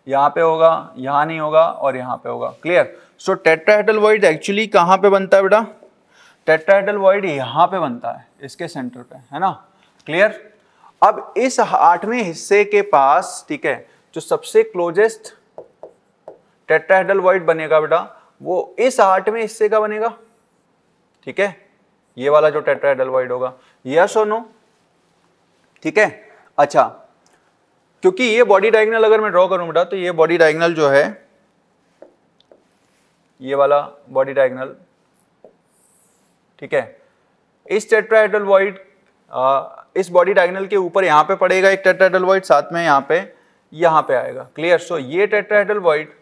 यहां पे होगा यहां नहीं होगा और यहां पे होगा clear so tetrahedral void actually कहाँ पे बनता है बेटा टेट्राहेडल वॉइड यहाँ पे बनता है इसके सेंटर पे है ना क्लियर अब इस आठवें हिस्से के पास ठीक है जो सबसे क्लोजेस्ट टेट्राहेडल वॉइड बनेगा बेटा वो इस आठवें हिस्से का बनेगा ठीक है ये वाला जो टेट्राइडल वॉइड होगा यस और नो ठीक है अच्छा क्योंकि ये बॉडी डायगनल अगर मैं ड्रॉ करूं बेटा तो ये बॉडी डायगनल जो है ये वाला बॉडी डायगनल ठीक है इस टेट्राइडल वॉइड इस बॉडी डायगनल के ऊपर यहाँ पे पड़ेगा एक टेट्राइडल वॉइड साथ में यहाँ पे यहाँ पे आएगा क्लियर सो so, ये टेट्राइडल वॉइड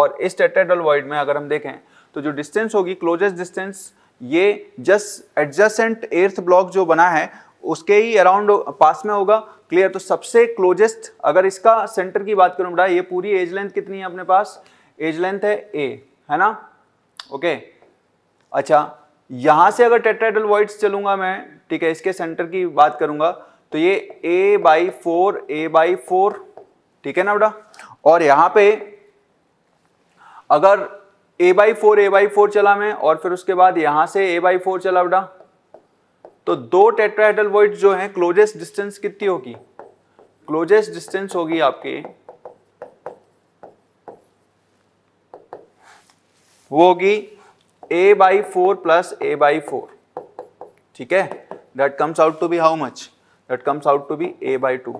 और इस टेट्राइडल वॉइड में अगर हम देखें तो जो डिस्टेंस होगी क्लोजेस्ट डिस्टेंस ये जस्ट एडजसेंट एर्थ ब्लॉक जो बना है उसके ही अराउंड पास में होगा क्लियर तो सबसे क्लोजेस्ट अगर इसका सेंटर की बात करूँ बड़ा ये पूरी एज लेंथ कितनी है अपने पास एज लेंथ है ए है ना ओके अच्छा यहां से अगर टेट्राइडल वॉइड्स चलूंगा मैं ठीक है इसके सेंटर की बात करूंगा तो ये a by four a by four ठीक है ना बेटा और यहां पे अगर a by four a by four चला मैं और फिर उसके बाद यहां से ए बाई फोर चला बेटा तो दो टेट्राइडल वॉइड्स जो है क्लोजेस्ट डिस्टेंस कितनी होगी क्लोजेस्ट डिस्टेंस होगी आपके वो होगी a by four plus a by four ठीक है that comes out to be how much that comes out to be a by two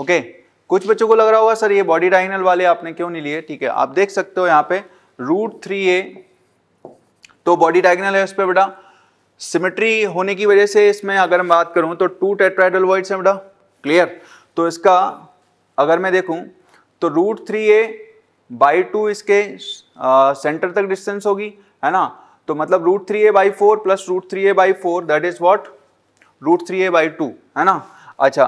okay कुछ बच्चों को लग रहा होगा सर ये बॉडी डाइनल वाले आपने क्यों नहीं लिए ठीक है आप देख सकते हो यहाँ पे रूट थ्री ए तो बॉडी डायगनल है उस पर बेटा सिमेट्री होने की वजह से इसमें अगर मैं बात करूं तो टू टेट्राइडल वर्ड्स है बेटा क्लियर तो इसका अगर मैं देखूं तो root three a by two इसके आ, सेंटर तक डिस्टेंस होगी है ना तो मतलब root three a by four plus root three a by four that is what root three a by two है ना अच्छा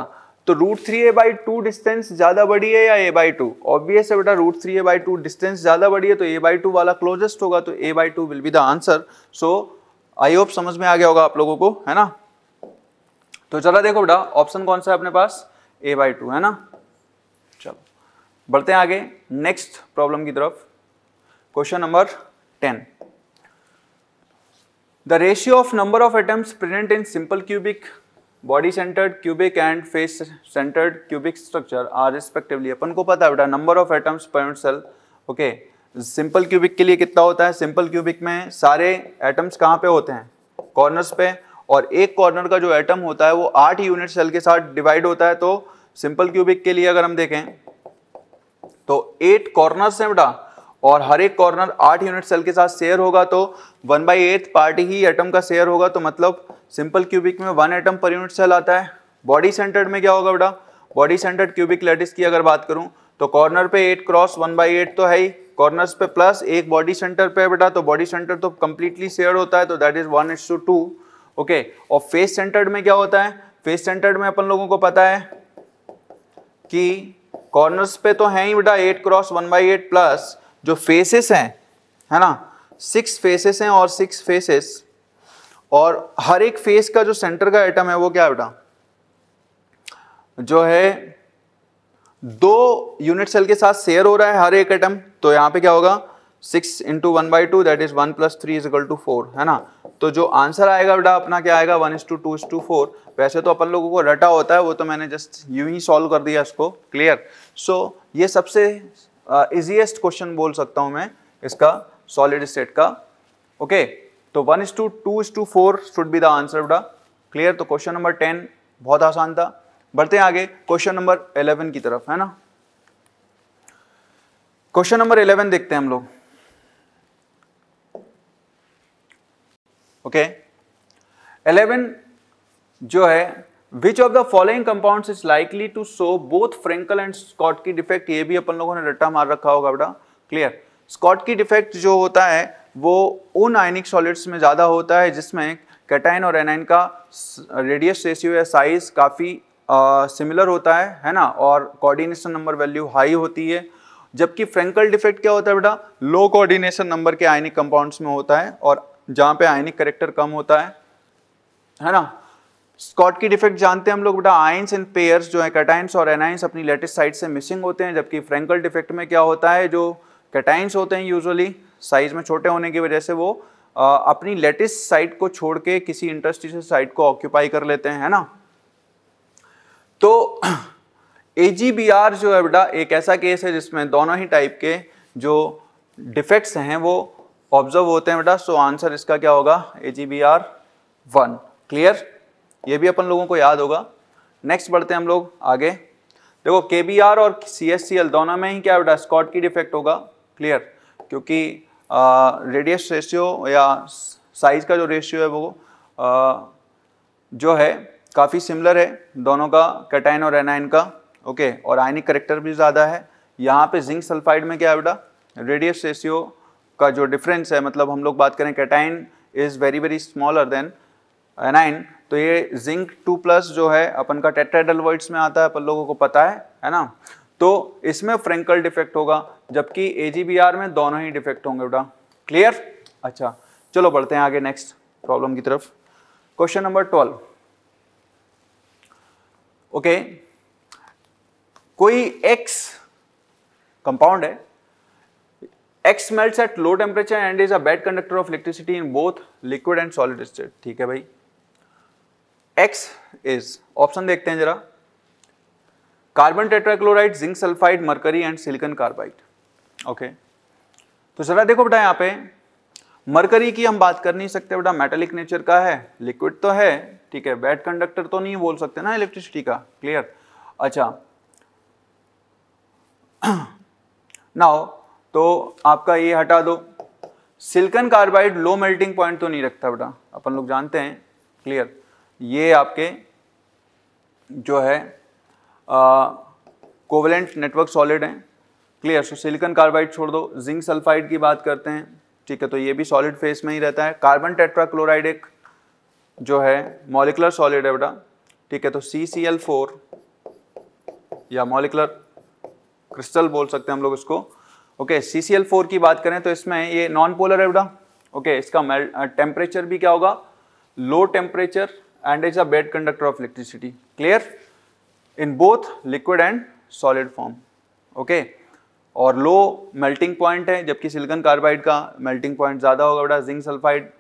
तो root three a by two distance ज़्यादा बड़ी है या ए बाई टू ऑब्वियस है बेटा root three a by two distance ज़्यादा बड़ी है तो ए बाई टू वाला क्लोजेस्ट होगा तो a by two will be the answer so I hope समझ में आ गया होगा आप लोगों को है ना तो चला देखो बेटा ऑप्शन कौन सा है अपने पास ए बाई टू है ना बढ़ते हैं आगे नेक्स्ट प्रॉब्लम की तरफ question number ten the ratio of number of atoms present in simple cubic body centred cubic and face centred cubic structure are respectively अपन को पता है बेटा नंबर ऑफ एटम्स पॉइंट सेल ओके सिंपल क्यूबिक के लिए कितना होता है सिंपल क्यूबिक में सारे एटम्स कहाँ पे होते हैं कॉर्नर्स पे और एक कॉर्नर का जो एटम होता है वो आठ यूनिट सेल के साथ डिवाइड होता है तो सिंपल क्यूबिक के लिए अगर हम देखें तो एट कॉर्नर है बेटा और हर एक कॉर्नर आठ यूनिट सेल के साथ शेयर होगा तो वन बाई एट पार्ट ही एटम का शेयर होगा तो मतलब सिंपल क्यूबिक में one atom per unit cell आता है बॉडी सेंटर्ड में क्या होगा बेटा बॉडी सेंटर्ड क्यूबिक लेटिस की अगर बात करूं तो कॉर्नर पे eight cross one by eight तो है ही कॉर्नर पे प्लस एक बॉडी सेंटर पे बेटा तो बॉडी सेंटर तो कंप्लीटली शेयर होता है तो that is one is two okay और फेस सेंटर्ड में क्या होता है फेस सेंटर्ड में अपन लोगों को पता है कि कॉर्नर्स पे तो है ही बेटा eight cross one by eight plus जो फेसेस हैं है ना सिक्स फेसेस हैं और सिक्स फेसेस और हर एक फेस का जो सेंटर का आइटम है वो क्या बेटा जो है दो यूनिट सेल के साथ शेयर हो रहा है हर एक आइटम तो यहाँ पे क्या होगा six into one by two that is one plus three is equal to four है ना तो जो आंसर आएगा बेटा अपना क्या आएगा one is to two is to four वैसे तो अपन लोगों को रटा होता है वो तो मैंने जस्ट यूं ही सॉल्व कर दिया इसको क्लियर सो so, ये सबसे इजिएस्ट uh, क्वेश्चन बोल सकता हूँ मैं इसका सॉलिड स्टेट का ओके तो one is to two is to four should be the answer बेटा क्लियर तो क्वेश्चन नंबर टेन बहुत आसान था बढ़ते हैं आगे क्वेश्चन नंबर इलेवन की तरफ है ना क्वेश्चन नंबर इलेवन देखते हैं हम लोग ओके एलेवन जो है which of the following compound is likely to show both Frenkel and Schottky defect ये भी अपन लोगों ने रट्टा मार रखा होगा बेटा क्लियर स्कॉट की डिफेक्ट जो होता है वो उन आयनिक सॉलिड्स में ज़्यादा होता है जिसमें कैटाइन और एनाइन का रेडियस रेशियो या साइज काफ़ी सिमिलर होता है है ना और कोऑर्डिनेशन नंबर वैल्यू हाई होती है जबकि फ्रेंकल डिफेक्ट क्या होता है बेटा लो कोऑर्डिनेशन नंबर के आयनिक कंपाउंड्स में होता है और जहां पे आयनिक करेक्टर कम होता है है ना स्कॉट की डिफेक्ट जानते हैं हम लोग बेटा आयंस एंड पेयर्स जो है कैटाइंस और एनाइंस अपनी लेटेस्ट साइड से मिसिंग होते हैं जबकि फ्रेंकल डिफेक्ट में क्या होता है जो कैटाइंस होते हैं यूजुअली साइज में छोटे होने की वजह से वो आ, अपनी लेटेस्ट साइड को छोड़ के किसी इंटरस्टिशियल साइड को ऑक्यूपाई कर लेते हैं है ना तो ए (clears throat) जो है बेटा एक ऐसा केस है जिसमें दोनों ही टाइप के जो डिफेक्ट्स हैं वो ऑब्जर्व होते हैं बेटा सो आंसर इसका क्या होगा A G B R one clear ये भी अपन लोगों को याद होगा नेक्स्ट बढ़ते हैं हम लोग आगे देखो के बी आर और सी एस सी एल दोनों में ही क्या बेटा स्कॉट की डिफेक्ट होगा क्लियर क्योंकि रेडियस रेशियो या साइज का जो रेशियो है वो आ, जो है काफ़ी सिमिलर है दोनों का कैटाइन और एनाइन का ओके और आयनिक करेक्टर भी ज़्यादा है यहाँ पे जिंक सल्फाइड में क्या है बेटा रेडियस रेशियो का जो डिफरेंस है मतलब हम लोग बात करें cation is very very smaller than anion तो ये जिंक टू प्लस जो है अपन का वर्ड्स में आता है अपन लोगों को पता है है ना तो इसमें फ्रेंकल डिफेक्ट होगा जबकि ए में दोनों ही डिफेक्ट होंगे बेटा क्लियर अच्छा चलो बढ़ते हैं आगे नेक्स्ट प्रॉब्लम की तरफ क्वेश्चन नंबर ट्वेल्व ओके कोई एक्स कंपाउंड है X melt at low temperature and is a bad conductor of electricity in both liquid and solid state ठीक है भाई एक्स इज ऑप्शन देखते हैं जरा carbon tetrachloride zinc sulphide mercury and silicon carbide okay तो जरा देखो बेटा यहाँ पे मरकरी की हम बात कर नहीं सकते बेटा मेटेलिक नेचर का है लिक्विड तो है ठीक है बैड कंडक्टर तो नहीं बोल सकते ना इलेक्ट्रिसिटी का क्लियर अच्छा नाउ (clears throat) तो आपका ये हटा दो silicon carbide low melting point तो नहीं रखता बेटा अपन लोग जानते हैं क्लियर ये आपके जो है कोवलेंट नेटवर्क सॉलिड हैं क्लियर सो सिलिकन कार्बाइड छोड़ दो जिंक सल्फाइड की बात करते हैं ठीक है तो ये भी सॉलिड फेस में ही रहता है कार्बन टेट्राक्लोराइड एक जो है मॉलिकुलर सॉलिड है बेटा ठीक है तो सी सी एल फोर या मॉलिकुलर क्रिस्टल बोल सकते हैं हम लोग इसको okay C C L four की बात करें तो इसमें ये नॉन पोलर है बेटा ओके इसका टेम्परेचर भी क्या होगा low temperature and is a bad conductor of electricity clear in both liquid and solid form okay और लो मेल्टिंग पॉइंट है जबकि सिलिकॉन कार्बाइड का मेल्टिंग पॉइंट ज़्यादा होगा बेटा जिंक सल्फाइड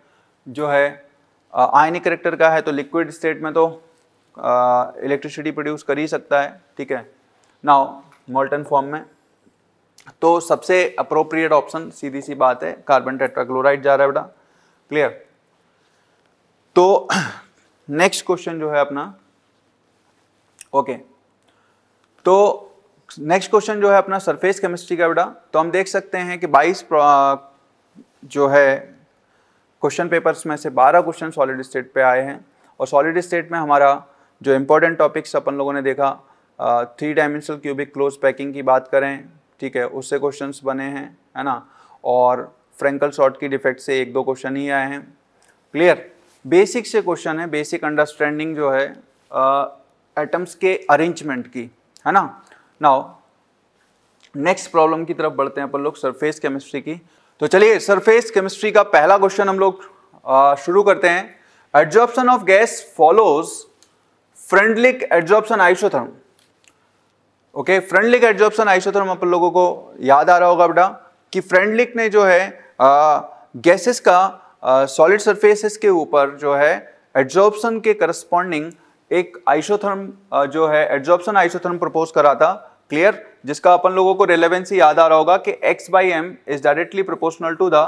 जो है आयनिक करेक्टर का है तो लिक्विड स्टेट में तो इलेक्ट्रिसिटी प्रोड्यूस कर ही सकता है ठीक है नाउ मोल्टन फॉर्म में तो सबसे अप्रोप्रिएट ऑप्शन सीधी सी बात है कार्बन टेट्राक्लोराइड जा रहा है बेटा क्लियर तो नेक्स्ट (clears throat) क्वेश्चन जो है अपना ओके तो नेक्स्ट क्वेश्चन जो है अपना सरफेस केमिस्ट्री का बेटा तो हम देख सकते हैं कि 22 जो है क्वेश्चन पेपर्स में से 12 क्वेश्चन सॉलिड स्टेट पे आए हैं और सॉलिड स्टेट में हमारा जो इंपॉर्टेंट टॉपिक्स अपन लोगों ने देखा three dimensional cubic close packing की बात करें ठीक है उससे क्वेश्चन बने हैं है ना और फ्रेंकल शॉर्ट की डिफेक्ट से एक दो क्वेश्चन ही आए हैं क्लियर बेसिक से क्वेश्चन है बेसिक अंडरस्टैंडिंग जो है एटम्स के अरेंजमेंट की है ना नाउ नेक्स्ट प्रॉब्लम की तरफ बढ़ते हैं अपन लोग सरफेस केमिस्ट्री की तो चलिए सरफेस केमिस्ट्री का पहला क्वेश्चन हम लोग शुरू करते हैं adsorption of gas follows Freundlich adsorption isotherm okay Freundlich adsorption isotherm अपन लोगों को याद आ रहा होगा बेटा कि फ्रेंडलिक ने जो है गैसेस का सॉलिड सरफेसेस के ऊपर जो है एड्जॉर्प्शन के करस्पॉन्डिंग एक आइसोथर्म जो है एड्जॉर्प्शन आइसोथर्म प्रपोज करा था क्लियर जिसका अपन लोगों को रेलेवेंसी याद आ रहा होगा कि X by M is directly proportional to the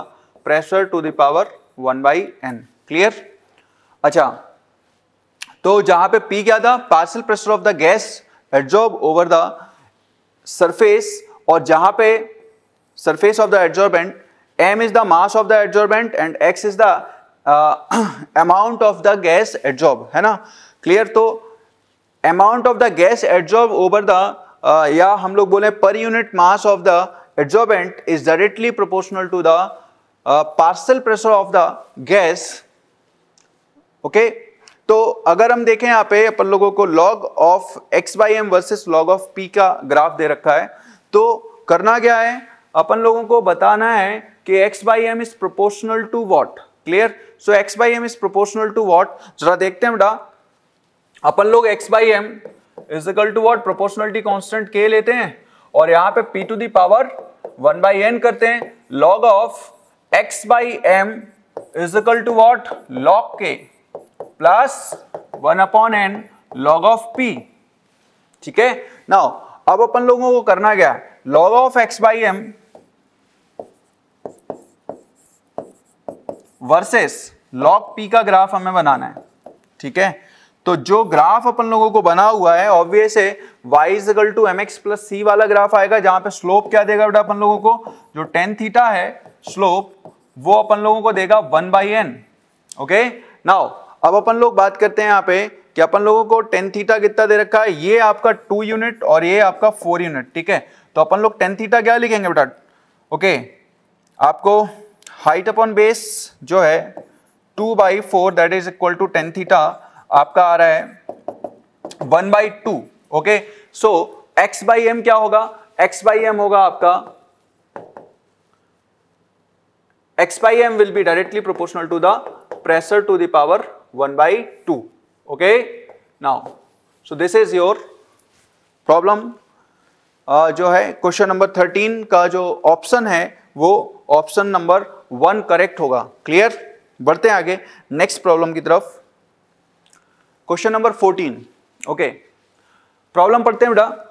pressure to the power one by N clear अच्छा तो जहां पे पी क्या था partial pressure of the gas adsorb over the surface और जहां पे surface of the adsorbent M is the mass of the adsorbent and X is the amount of the gas adsorb है ना क्लियर तो amount of the gas adsorb over the या हम लोग बोले per unit mass of the adsorbent is directly proportional to the partial pressure of the gas okay तो अगर हम देखें यहाँ पे अपन लोगों को log of x by M versus log of P का ग्राफ दे रखा है तो करना क्या है अपन लोगों को बताना है कि X by M is proportional to what clear so X by M is proportional to what जरा देखते हैं बेटा अपन लोग X by M is equal to what proportionality constant K लेते हैं और यहाँ पे P to the power one by N करते हैं log of x by M is equal to what log के plus one upon N log of P ठीक है ना अब अपन लोगों को करना क्या log of x by M versus log P का ग्राफ हमें बनाना है ठीक है तो जो ग्राफ अपन लोगों को बना हुआ है ऑब्वियस है Y equal to M X plus C वाला ग्राफ आएगा जहां पे स्लोप क्या देगा बेटा अपन लोगों को जो टेन थीटा है स्लोप वो अपन लोगों को देगा one by N okay now अब अपन लोग बात करते हैं यहाँ पे कि अपन लोगों को टेन थीटा कितना दे रखा है ये आपका टू यूनिट और ये आपका फोर यूनिट ठीक है तो अपन लोग टेन थीटा क्या लिखेंगे बेटा ओके आपको हाइट अपॉन बेस जो है two by four that is equal to tan theta आपका आ रहा है one by two okay so X by M क्या होगा एक्स बाई एम होगा आपका X by M will be directly proportional to the pressure to the power one by two okay now so this is your problem जो है question number thirteen का जो option है वो ऑप्शन नंबर वन करेक्ट होगा clear बढ़ते हैं आगे नेक्स्ट प्रॉब्लम की तरफ question number fourteen okay problem पढ़ते हैं बेटा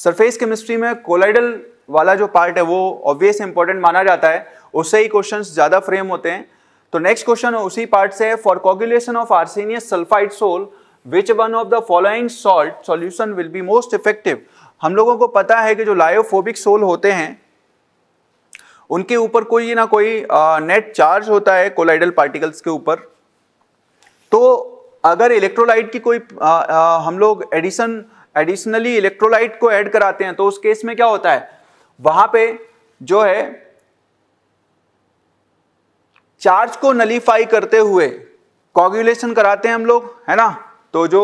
सरफेस केमिस्ट्री में कोलाइडल वाला जो पार्ट है वो ऑब्वियस इंपॉर्टेंट माना जाता है उससे ही क्वेश्चंस ज़्यादा फ्रेम होते हैं तो नेक्स्ट क्वेश्चन उसी पार्ट से for coagulation of arsenious sulphide sol which one of the following salt solution will be most effective हम लोगों को पता है कि जो लायोफोबिक सोल होते हैं उनके ऊपर कोई ना कोई नेट चार्ज होता है कोलाइडल पार्टिकल्स के ऊपर तो अगर इलेक्ट्रोलाइट की कोई आ, आ, हम लोग एडिशन एडिशनली इलेक्ट्रोलाइट को ऐड कराते हैं तो उस केस में क्या होता है वहां पे जो है चार्ज को नलीफाई करते हुए कॉग्युलेशन कराते हैं हम लोग है ना तो जो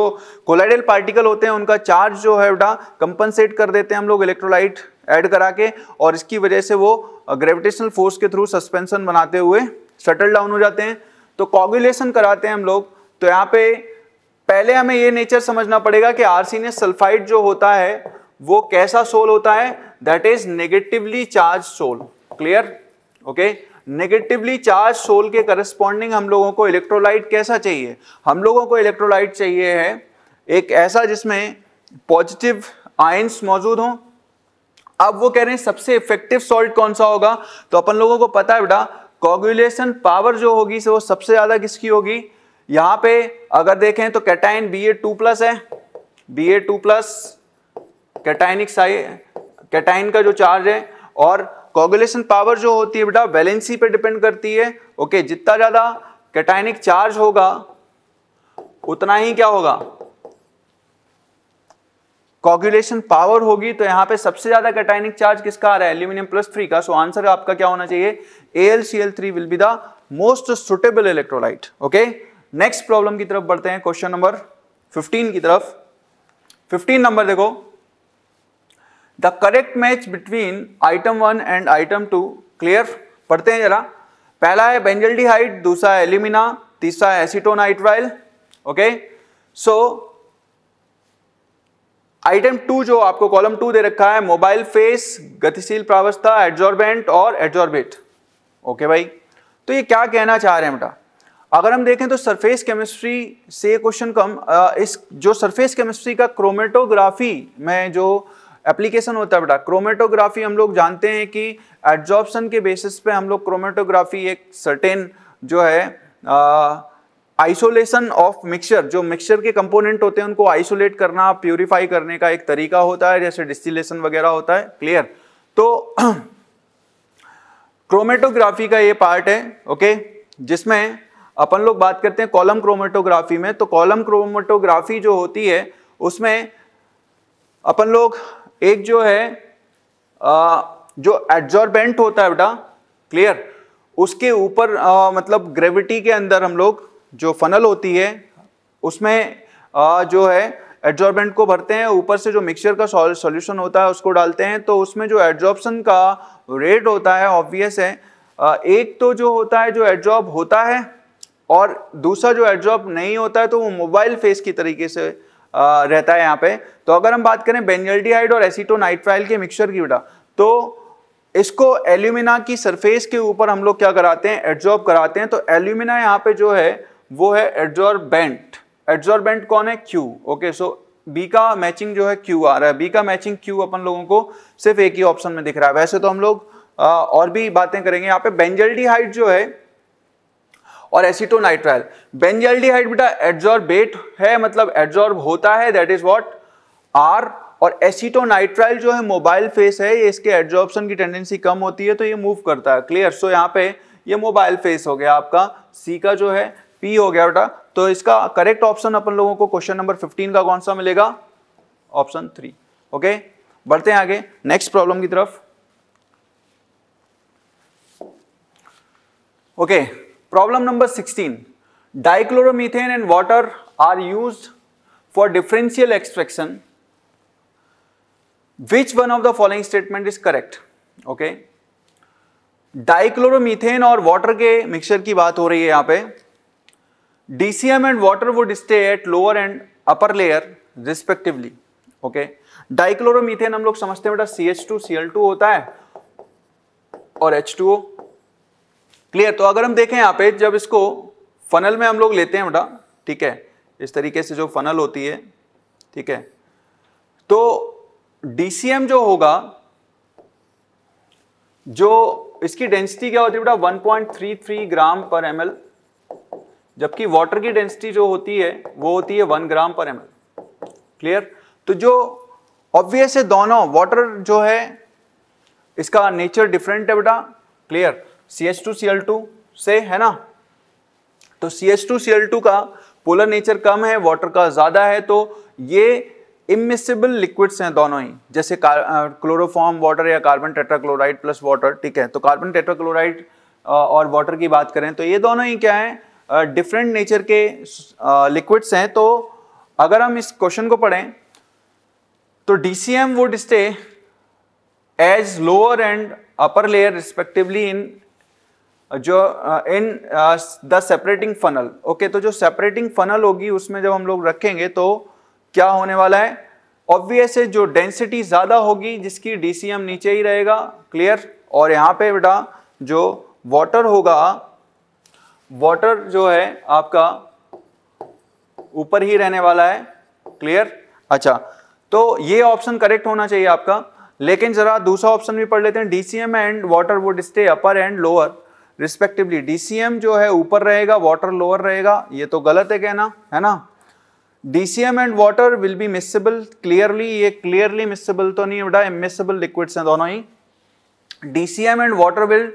कोलाइडल पार्टिकल होते हैं उनका चार्ज जो है बेटा कंपनसेट कर देते हैं हम लोग इलेक्ट्रोलाइट ऐड करा के और इसकी वजह से वो ग्रेविटेशनल फोर्स के थ्रू सस्पेंशन बनाते हुए शटल डाउन हो जाते हैं तो कॉग्युलेशन कराते हैं हम लोग तो यहाँ पे पहले हमें ये नेचर समझना पड़ेगा कि आरसीनियस सल्फाइड जो होता है वो कैसा सोल होता है that is negatively charge sol clear okay negatively charge sol के करस्पॉन्डिंग हम लोगों को इलेक्ट्रोलाइट कैसा चाहिए हम लोगों को इलेक्ट्रोलाइट चाहिए है एक ऐसा जिसमें पॉजिटिव आयंस मौजूद हों अब वो कह रहे हैं सबसे इफेक्टिव सॉल्ट कौन सा होगा तो अपन लोगों को पता है बेटा कॉगुलेशन पावर जो होगी वो सबसे ज़्यादा किसकी होगी यहां पे अगर देखें तो cation B A two plus है B A two plus cationic साइ कैटाइन का जो चार्ज है और कोगुलेशन पावर जो होती है बेटा वैलेंसी पे डिपेंड करती है ओके जितना ज्यादा कैटाइनिक चार्ज होगा उतना ही क्या होगा कॉगुलेशन पावर होगी तो यहां पे सबसे ज्यादा कैटाइनिक चार्ज किसका आ रहा है एल्यूमिनियम प्लस थ्री का सो आंसर आपका क्या होना चाहिए A L C L three will be the most suitable electrolyte okay next problem की तरफ बढ़ते हैं क्वेश्चन नंबर 15 की तरफ 15 नंबर देखो the correct match between item one and item two clear पढ़ते हैं जरा पहला है हाइट दूसरा है एलिमिना तीसरा है आइटवाइल ओके सो आइटम टू जो आपको कॉलम टू दे रखा है मोबाइल फेस गतिशील प्रावस्था एडजॉर्बेंट और एडजॉर्बेट ओके भाई तो ये क्या कहना चाह रहे हैं बेटा अगर हम देखें तो सरफेस केमिस्ट्री से क्वेश्चन कम इस जो सरफेस केमिस्ट्री का क्रोमेटोग्राफी में जो एप्लीकेशन होता है बेटा क्रोमेटोग्राफी हम लोग जानते हैं कि एड्जॉर्प्शन के बेसिस पे हम लोग क्रोमेटोग्राफी एक सर्टेन जो है आइसोलेशन ऑफ मिक्सचर जो मिक्सचर के कंपोनेंट होते हैं उनको आइसोलेट करना प्योरीफाई करने का एक तरीका होता है जैसे डिस्टिलेशन वगैरह होता है क्लियर तो क्रोमेटोग्राफी (clears throat) का ये पार्ट है ओके जिसमें अपन लोग बात करते हैं कॉलम क्रोमेटोग्राफी में तो कॉलम क्रोमेटोग्राफी जो होती है उसमें अपन लोग एक जो है आ, जो एड्जॉर्बेंट होता है बेटा क्लियर उसके ऊपर मतलब ग्रेविटी के अंदर हम लोग जो फनल होती है उसमें आ, जो है एड्जॉर्बेंट को भरते हैं ऊपर से जो मिक्सचर का सॉल्यूशन होता है उसको डालते हैं तो उसमें जो एड्जॉर्बन का रेट होता है ऑब्वियस है आ, एक तो जो होता है जो एड्जॉर्ब होता है और दूसरा जो एड्जॉर्ब नहीं होता है तो वो मोबाइल फेस की तरीके से रहता है यहाँ पे तो अगर हम बात करें बेनियल्टीहाइड और एसिटोनाइट्राइल के मिक्सचर की बेटा तो इसको एल्यूमिना की सरफेस के ऊपर हम लोग क्या कराते हैं एड्जॉर्ब कराते हैं तो एल्यूमिना यहाँ पे जो है वो है एड्जॉर्बेंट एड्जॉर्बेंट कौन है क्यू ओके सो बी का मैचिंग जो है क्यू आ रहा है बी का मैचिंग क्यू अपन लोगों को सिर्फ एक ही ऑप्शन में दिख रहा है वैसे तो हम लोग और भी बातें करेंगे यहाँ पे बेंजल्टी जो है और एसिटोनाइट्राइल बेंजल्डिहाइड बेटा एड्जॉर्बेट है मतलब एड्जॉर्ब होता है दैट इज व्हाट आर और एसिटोनाइट्राइल जो है मोबाइल फेस है ये इसके एड्जॉर्बन की टेंडेंसी कम होती है तो ये मूव करता है क्लियर सो so, यहाँ पे ये मोबाइल फेस हो गया आपका सी का जो है पी हो गया बेटा तो इसका करेक्ट ऑप्शन अपन लोगों को क्वेश्चन नंबर फिफ्टीन का कौन सा मिलेगा ऑप्शन थ्री ओके बढ़ते हैं आगे नेक्स्ट प्रॉब्लम की तरफ okay okay, problem number 16 dichloromethane and water are used for differential extraction which one of the following statement is correct okay dichloromethane और वॉटर के मिक्सचर की बात हो रही है यहां पर DCM and water would stay at lower and upper layer respectively okay dichloromethane हम लोग समझते हैं बेटा C H two C L two होता है और एच टू ओ क्लियर तो अगर हम देखें यहाँ पे जब इसको फनल में हम लोग लेते हैं बेटा ठीक है इस तरीके से जो फनल होती है ठीक है तो डीसीएम जो होगा जो इसकी डेंसिटी क्या होती है बेटा 1.33 ग्राम पर एम जबकि वाटर की डेंसिटी जो होती है वो होती है वन ग्राम पर एम क्लियर तो जो ऑब्वियस है दोनों वाटर जो है इसका नेचर डिफरेंट है बेटा clear C H two C L two से है ना तो C H two C L two का पोलर नेचर कम है वाटर का ज़्यादा है तो ये इमिसिबल लिक्विड्स हैं दोनों ही जैसे क्लोरोफॉर्म वाटर या कार्बन टेट्राक्लोराइड प्लस वाटर ठीक है तो कार्बन टेट्राक्लोराइड और वाटर की बात करें तो ये दोनों ही क्या है डिफरेंट नेचर के लिक्विड्स हैं तो अगर हम इस क्वेश्चन को पढ़ें तो DCM would stay as lower and upper layer respectively in जो in the separating funnel okay तो जो सेपरेटिंग फनल होगी उसमें जब हम लोग रखेंगे तो क्या होने वाला है ऑब्वियस है जो डेंसिटी ज़्यादा होगी जिसकी डीसीएम नीचे ही रहेगा क्लियर और यहाँ पे बेटा जो वाटर होगा वाटर जो है आपका ऊपर ही रहने वाला है क्लियर अच्छा तो ये ऑप्शन करेक्ट होना चाहिए आपका लेकिन ज़रा दूसरा ऑप्शन भी पढ़ लेते हैं DCM and water would stay upper and lower respectively DCM जो है ऊपर रहेगा वाटर लोअर रहेगा ये तो गलत है कहना है ना DCM and water will be miscible clearly ये क्लियरली मिसेबल तो नहीं बेटा मिसेबल लिक्विड्स हैं दोनों ही DCM and water will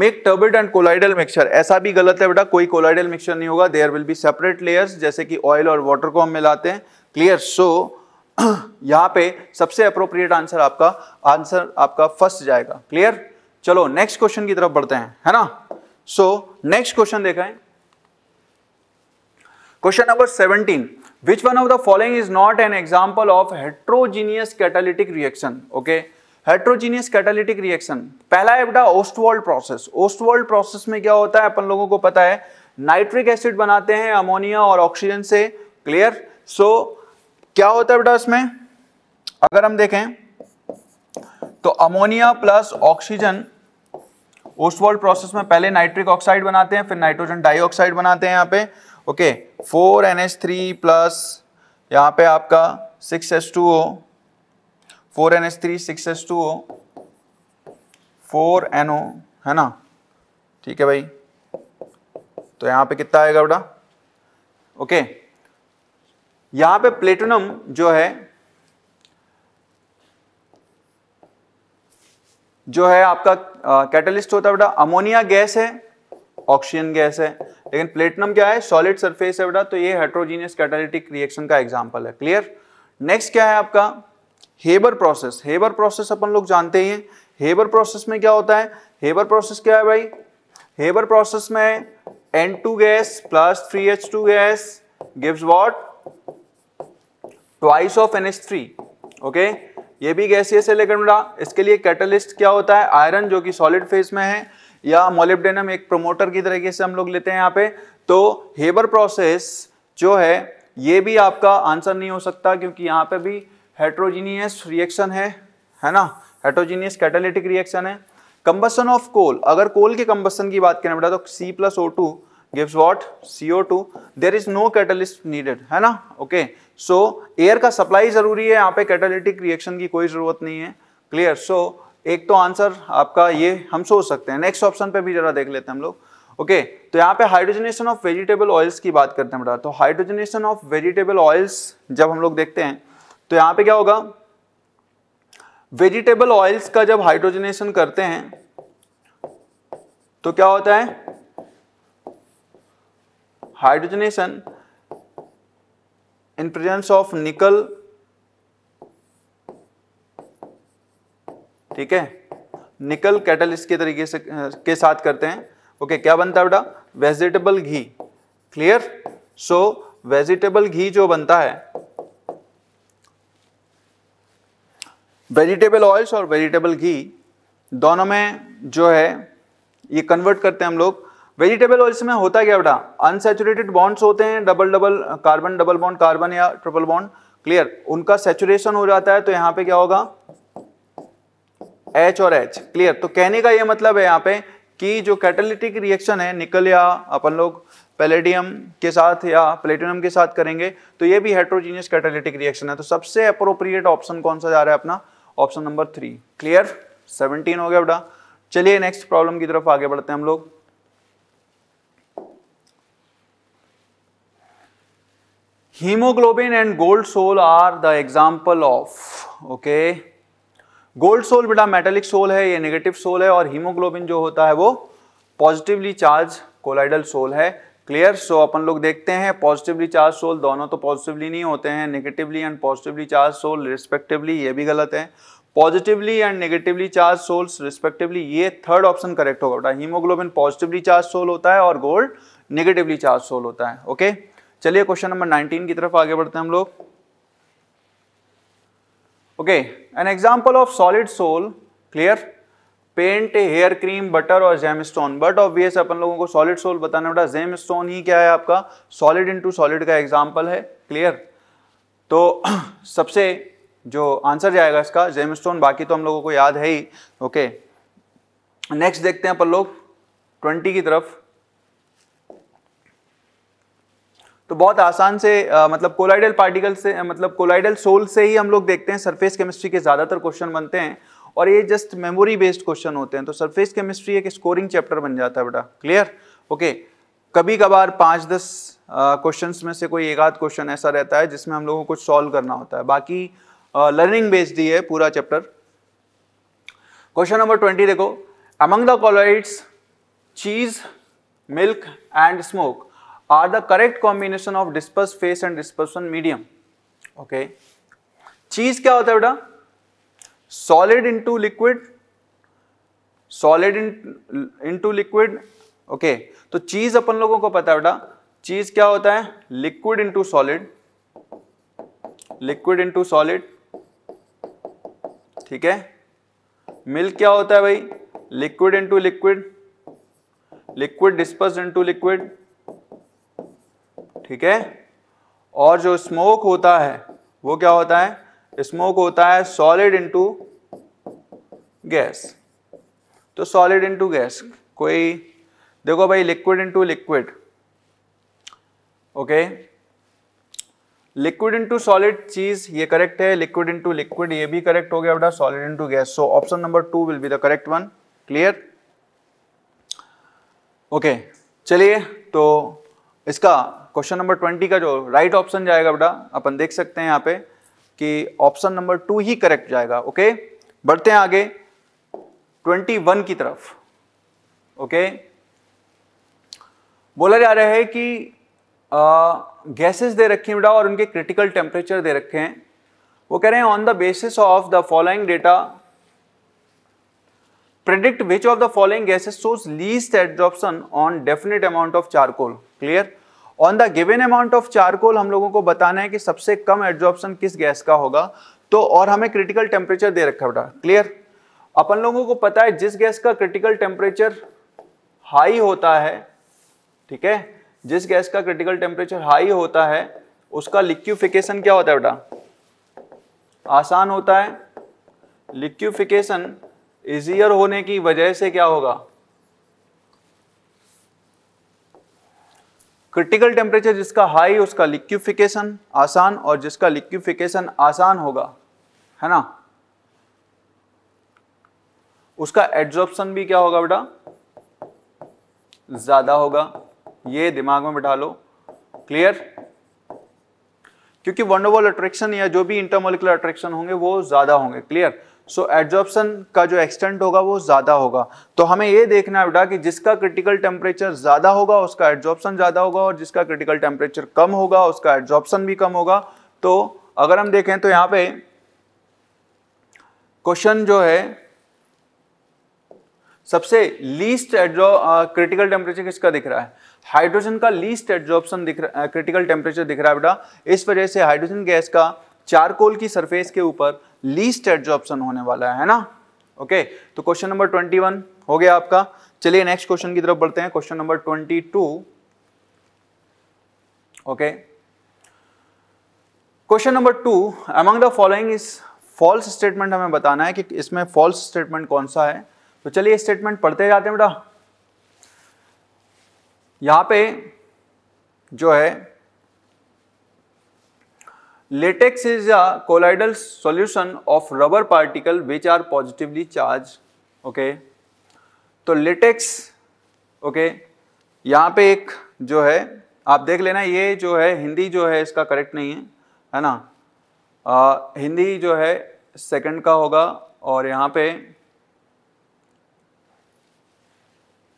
make turbid and colloidal mixture ऐसा भी गलत है बेटा कोई कोलाइडल मिक्सचर नहीं होगा there will be separate layers जैसे कि ऑयल और वाटर को हम मिलाते हैं क्लियर सो (clears throat) यहाँ पे सबसे अप्रोप्रिएट आंसर आपका आंसर आपका फर्स्ट जाएगा क्लियर चलो नेक्स्ट क्वेश्चन की तरफ बढ़ते हैं है ना सो नेक्स्ट क्वेश्चन देखा है question number 17 which one of the following is not an example of heterogeneous catalytic reaction okay heterogeneous catalytic reaction पहला है बेटा ओस्टवर्ल्ड प्रोसेस ओस्टवर्ल्ड प्रोसेस में क्या होता है अपन लोगों को पता है नाइट्रिक एसिड बनाते हैं अमोनिया और ऑक्सीजन से क्लियर सो so, क्या होता है बेटा इसमें अगर हम देखें तो ammonia plus oxygen Ostwald process में पहले नाइट्रिक ऑक्साइड बनाते हैं फिर नाइट्रोजन डाइऑक्साइड बनाते हैं यहाँ पे okay four N H three plus यहाँ पे आपका six S two O four N H three six S two O four N O है ना ठीक है भाई तो यहाँ पे कितना आएगा बेटा ओके यहाँ पे प्लेटिनम जो है जो है आपका कैटलिस्ट होता है बेटा अमोनिया गैस है ऑक्सीजन गैस है लेकिन प्लेटिनम क्या है सॉलिड सरफेस है बेटा तो ये हाइड्रोजीनियस कैटालिटिक रिएक्शन का एग्जाम्पल है क्लियर नेक्स्ट क्या है आपका हेबर प्रोसेस हेबर प्रोसेस अपन लोग जानते ही हैं हेबर प्रोसेस में क्या होता है हेबर प्रोसेस क्या है भाई हेबर प्रोसेस में N two gas plus three H two gas gives what twice of N H three okay ये भी गैसीय एलेगेंडा इसके लिए कैटलिस्ट क्या होता है आयरन जो कि सॉलिड फेज में है या मोलिब्डेनम एक प्रोमोटर की तरीके से हम लोग लेते हैं यहाँ पे तो हेबर प्रोसेस जो है ये भी आपका आंसर नहीं हो सकता क्योंकि यहाँ पे भी हेट्रोजीनियस रिएक्शन है है ना हेट्रोजीनियस कैटालिटिक रिएक्शन है कंबसन ऑफ कोल अगर कोल के कंबसन की बात करें बेटा तो C plus O two gives what C O two there is no catalyst needed है ना ओके okay. सो एयर का सप्लाई ज़रूरी है यहाँ पे कैटालिटिक रिएक्शन की कोई ज़रूरत नहीं है क्लियर सो so, एक तो आंसर आपका ये हम सोच सकते हैं नेक्स्ट ऑप्शन पे भी ज़रा देख लेते हैं हम लोग ओके okay, तो यहाँ पे हाइड्रोजनेशन ऑफ वेजिटेबल ऑयल्स की बात करते हैं बेटा तो हाइड्रोजनेशन ऑफ वेजिटेबल ऑयल्स जब हम लोग देखते हैं तो यहाँ पे क्या होगा वेजिटेबल ऑयल्स का जब हाइड्रोजनेशन करते हैं तो क्या होता है हाइड्रोजनेशन इन प्रेजेंस ऑफ निकल ठीक है निकल कैटलिस्ट के तरीके से के साथ करते हैं ओके क्या बनता है बेटा vegetable ghee clear so vegetable ghee जो बनता है वेजिटेबल ऑयल्स और वेजिटेबल घी दोनों में जो है ये कन्वर्ट करते हैं हम लोग वेजिटेबल ऑयल्स में होता क्या बेटा अनसेचुरेटेड बॉन्ड्स होते हैं double double carbon double bond carbon या ट्रिपल बॉन्ड क्लियर उनका सेचुरेशन हो जाता है तो यहाँ पे क्या होगा एच और एच क्लियर तो कहने का ये मतलब है यहाँ पे कि जो कैटेलिटिक रिएक्शन है निकल या अपन लोग पैलेडियम के साथ या प्लेटिनम के साथ करेंगे तो ये भी हाइड्रोजीनियस कैटेलिटिक रिएक्शन है तो सबसे अप्रोप्रिएट ऑप्शन कौन सा जा रहा है अपना option number three clear seventeen हो गया बेटा चलिए नेक्स्ट प्रॉब्लम की तरफ आगे बढ़ते हैं हम लोग hemoglobin and gold soul are the example of okay gold sol बेटा मेटेलिक सोल है ये नेगेटिव सोल है और हीमोग्लोबिन जो होता है वो पॉजिटिवली चार्ज कोलाइडल सोल है क्लियर सो अपन लोग देखते हैं पॉजिटिवली चार्ज सोल दोनों तो पॉजिटिवली नहीं होते हैं negatively and positively charge sol respectively ये भी गलत है positively and negatively charge sols respectively ये थर्ड ऑप्शन करेक्ट होगा बेटा हीमोग्लोबिन पॉजिटिवली चार्ज सोल होता है और गोल्ड नेगेटिवली चार्ज सोल होता है ओके okay? चलिए क्वेश्चन नंबर 19 की तरफ आगे बढ़ते हैं हम लोग okay an example of solid sol clear paint hair cream butter और जेम स्टोन बट ऑब्वियस अपन लोगों को सॉलिड सोल बताना बेटा जेम स्टोन ही क्या है आपका सॉलिड इनटू सॉलिड का एग्जाम्पल है क्लियर तो (clears throat) सबसे जो आंसर जाएगा इसका जेम स्टोन बाकी तो हम लोगों को याद है ही ओके नेक्स्ट देखते हैं अपन लोग ट्वेंटी की तरफ तो बहुत आसान से आ, मतलब कोलाइडल पार्टिकल से मतलब कोलाइडल सोल से ही हम लोग देखते हैं सरफेस केमिस्ट्री के ज़्यादातर क्वेश्चन बनते हैं और ये जस्ट मेमोरी बेस्ड क्वेश्चन होते हैं तो सरफेस केमिस्ट्री एक स्कोरिंग चैप्टर बन जाता है बेटा क्लियर ओके कभी कभार पाँच दस क्वेश्चन में से कोई एक आध क्वेश्चन ऐसा रहता है जिसमें हम लोगों को कुछ सॉल्व करना होता है बाकी लर्निंग बेस्ड ही है पूरा चैप्टर क्वेश्चन नंबर ट्वेंटी देखो among the colloids cheese milk and smoke are the correct combination of disperse phase and dispersion medium okay cheese क्या होता है बेटा solid into liquid solid into liquid okay तो cheese अपन लोगों को पता है बेटा चीज क्या होता है liquid into solid liquid into solid ठीक है मिल्क क्या होता है भाई liquid into liquid liquid disperse into liquid ठीक है और जो स्मोक होता है वो क्या होता है स्मोक होता है सॉलिड इनटू गैस तो सॉलिड इनटू गैस कोई देखो भाई liquid into liquid okay liquid into solid cheese ये करेक्ट है लिक्विड इनटू लिक्विड ये भी करेक्ट हो गया बेटा solid into gas so option number two will be the correct one clear okay चलिए तो इसका क्वेश्चन नंबर ट्वेंटी का जो राइट right ऑप्शन जाएगा बेटा अपन देख सकते हैं यहाँ पे कि ऑप्शन नंबर टू ही करेक्ट जाएगा ओके बढ़ते हैं आगे ट्वेंटी वन की तरफ ओके बोला जा रहा है कि गैसेस दे रखी हैं बेटा और उनके क्रिटिकल टेम्परेचर दे रखे हैं वो कह रहे हैं on the basis of the following data predict which of the following gases shows least absorption on definite amount of charcoal clear on the given amount of charcoal हम लोगों को बताना है कि सबसे कम एड्जॉर्प्शन किस गैस का होगा तो और हमें क्रिटिकल टेम्परेचर दे रखा बेटा क्लियर अपन लोगों को पता है जिस गैस का क्रिटिकल टेम्परेचर हाई होता है ठीक है जिस गैस का क्रिटिकल टेम्परेचर हाई होता है उसका लिक्विफिकेशन क्या होता है बेटा आसान होता है लिक्विफिकेशन इजियर होने की वजह से क्या होगा क्रिटिकल टेम्परेचर जिसका हाई उसका लिक्विफिकेशन आसान और जिसका लिक्विफिकेशन आसान होगा है ना उसका एड्जॉर्प्शन भी क्या होगा बेटा ज्यादा होगा ये दिमाग में बैठा लो क्लियर क्योंकि वंडरवॉल अट्रैक्शन या जो भी इंटरमोलिकुलर अट्रैक्शन होंगे वो ज्यादा होंगे क्लियर सो एड्जॉर्प्शन का जो एक्सटेंट होगा वो ज़्यादा होगा तो हमें ये देखना है बेटा कि जिसका क्रिटिकल टेम्परेचर ज़्यादा होगा उसका एड्जॉर्प्शन ज़्यादा होगा और जिसका क्रिटिकल टेम्परेचर कम होगा उसका एड्जॉर्प्शन भी कम होगा तो अगर हम देखें तो यहाँ पे क्वेश्चन जो है सबसे लीस्ट एड्जॉ क्रिटिकल टेम्परेचर किसका दिख रहा है हाइड्रोजन का लीस्ट एड्जॉर्प्शन दिख रहा क्रिटिकल टेम्परेचर दिख रहा है बेटा इस वजह से हाइड्रोजन गैस का चारकोल की सरफेस के ऊपर लीस्ट एड्जॉर्प्शन होने वाला है ना ओके तो क्वेश्चन नंबर ट्वेंटी वन हो गया आपका चलिए नेक्स्ट क्वेश्चन की तरफ बढ़ते हैं question number twenty two okay question number two among the following is false statement हमें बताना है कि इसमें फॉल्स स्टेटमेंट कौन सा है तो चलिए स्टेटमेंट पढ़ते जाते हैं बेटा यहां पे जो है latex is a colloidal solution of rubber particle which are positively charge okay तो लेटेक्स ओके okay, यहाँ पे एक जो है आप देख लेना ये जो है हिंदी जो है इसका करेक्ट नहीं है है ना आ, हिंदी जो है सेकंड का होगा और यहाँ पे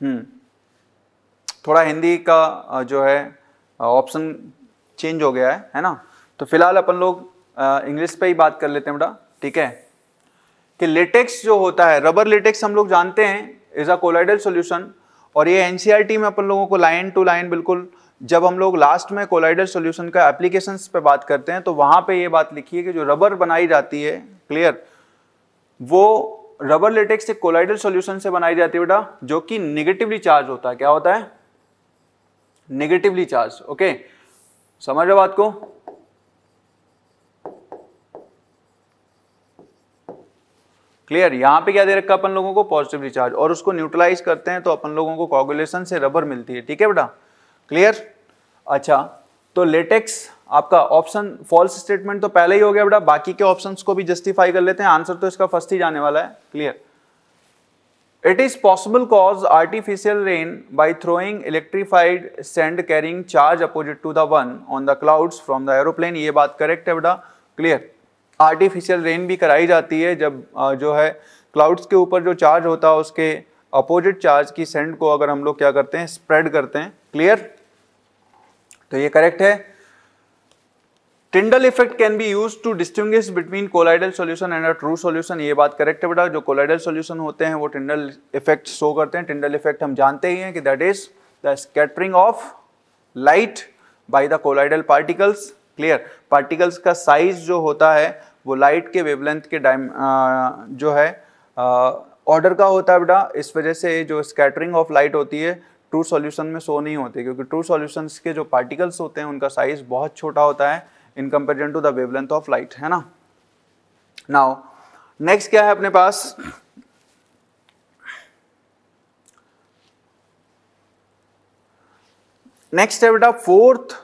हम्म थोड़ा हिंदी का जो है ऑप्शन चेंज हो गया है है ना तो फिलहाल अपन लोग इंग्लिश पे ही बात कर लेते हैं बेटा ठीक है कि लेटेक्स जो होता है रबर लेटेक्स हम लोग जानते हैं इज़ अ कोलाइडल सोल्यूशन और ये एन e में अपन लोगों को लाइन टू लाइन बिल्कुल जब हम लोग लास्ट में कोलाइडल सोल्यूशन का एप्लीकेशन पे बात करते हैं तो वहां पे ये बात लिखी है कि जो रबर बनाई जाती है क्लियर वो रबर लेटेक्स एक कोलाइडल सोल्यूशन से बनाई जाती है बेटा जो कि निगेटिवली चार्ज होता है क्या होता है निगेटिवली चार्ज ओके समझ रहे बात को क्लियर यहाँ पे क्या दे रखा अपन लोगों को पॉजिटिव रिचार्ज और उसको न्यूट्रलाइज करते हैं तो अपन लोगों को कॉगुलेशन से रबर मिलती है ठीक है बेटा क्लियर अच्छा तो लेटेक्स आपका ऑप्शन फॉल्स स्टेटमेंट तो पहले ही हो गया बेटा बाकी के ऑप्शन को भी जस्टिफाई कर लेते हैं आंसर तो इसका फर्स्ट ही जाने वाला है clear it is possible cause artificial rain by throwing electrified sand carrying charge opposite to the one on the clouds from the aeroplane ये बात करेक्ट है बेटा क्लियर आर्टिफिशियल रेन भी कराई जाती है जब जो है क्लाउड्स के ऊपर जो चार्ज होता है उसके अपोजिट चार्ज की सेंड को अगर हम लोग क्या करते हैं स्प्रेड करते हैं क्लियर तो ये करेक्ट है Tyndall effect can be use to distinguish between colloidal solution and a true solution ये बात करेक्ट है बेटा जो कोलाइडल सोल्यूशन होते हैं वो टिंडल इफेक्ट शो करते हैं टिंडल इफेक्ट हम जानते ही हैं कि that is the scattering of light by the colloidal particles clear particles का साइज जो होता है वो लाइट के वेवलेंथ के डाइम जो है ऑर्डर का होता है बेटा इस वजह से जो स्कैटरिंग ऑफ लाइट होती है ट्रू सॉल्यूशन में शो नहीं होते क्योंकि ट्रू सॉल्यूशंस के जो पार्टिकल्स होते हैं उनका साइज बहुत छोटा होता है in comparison to the wavelength of light है ना नाउ नेक्स्ट क्या है अपने पास नेक्स्ट है बेटा fourth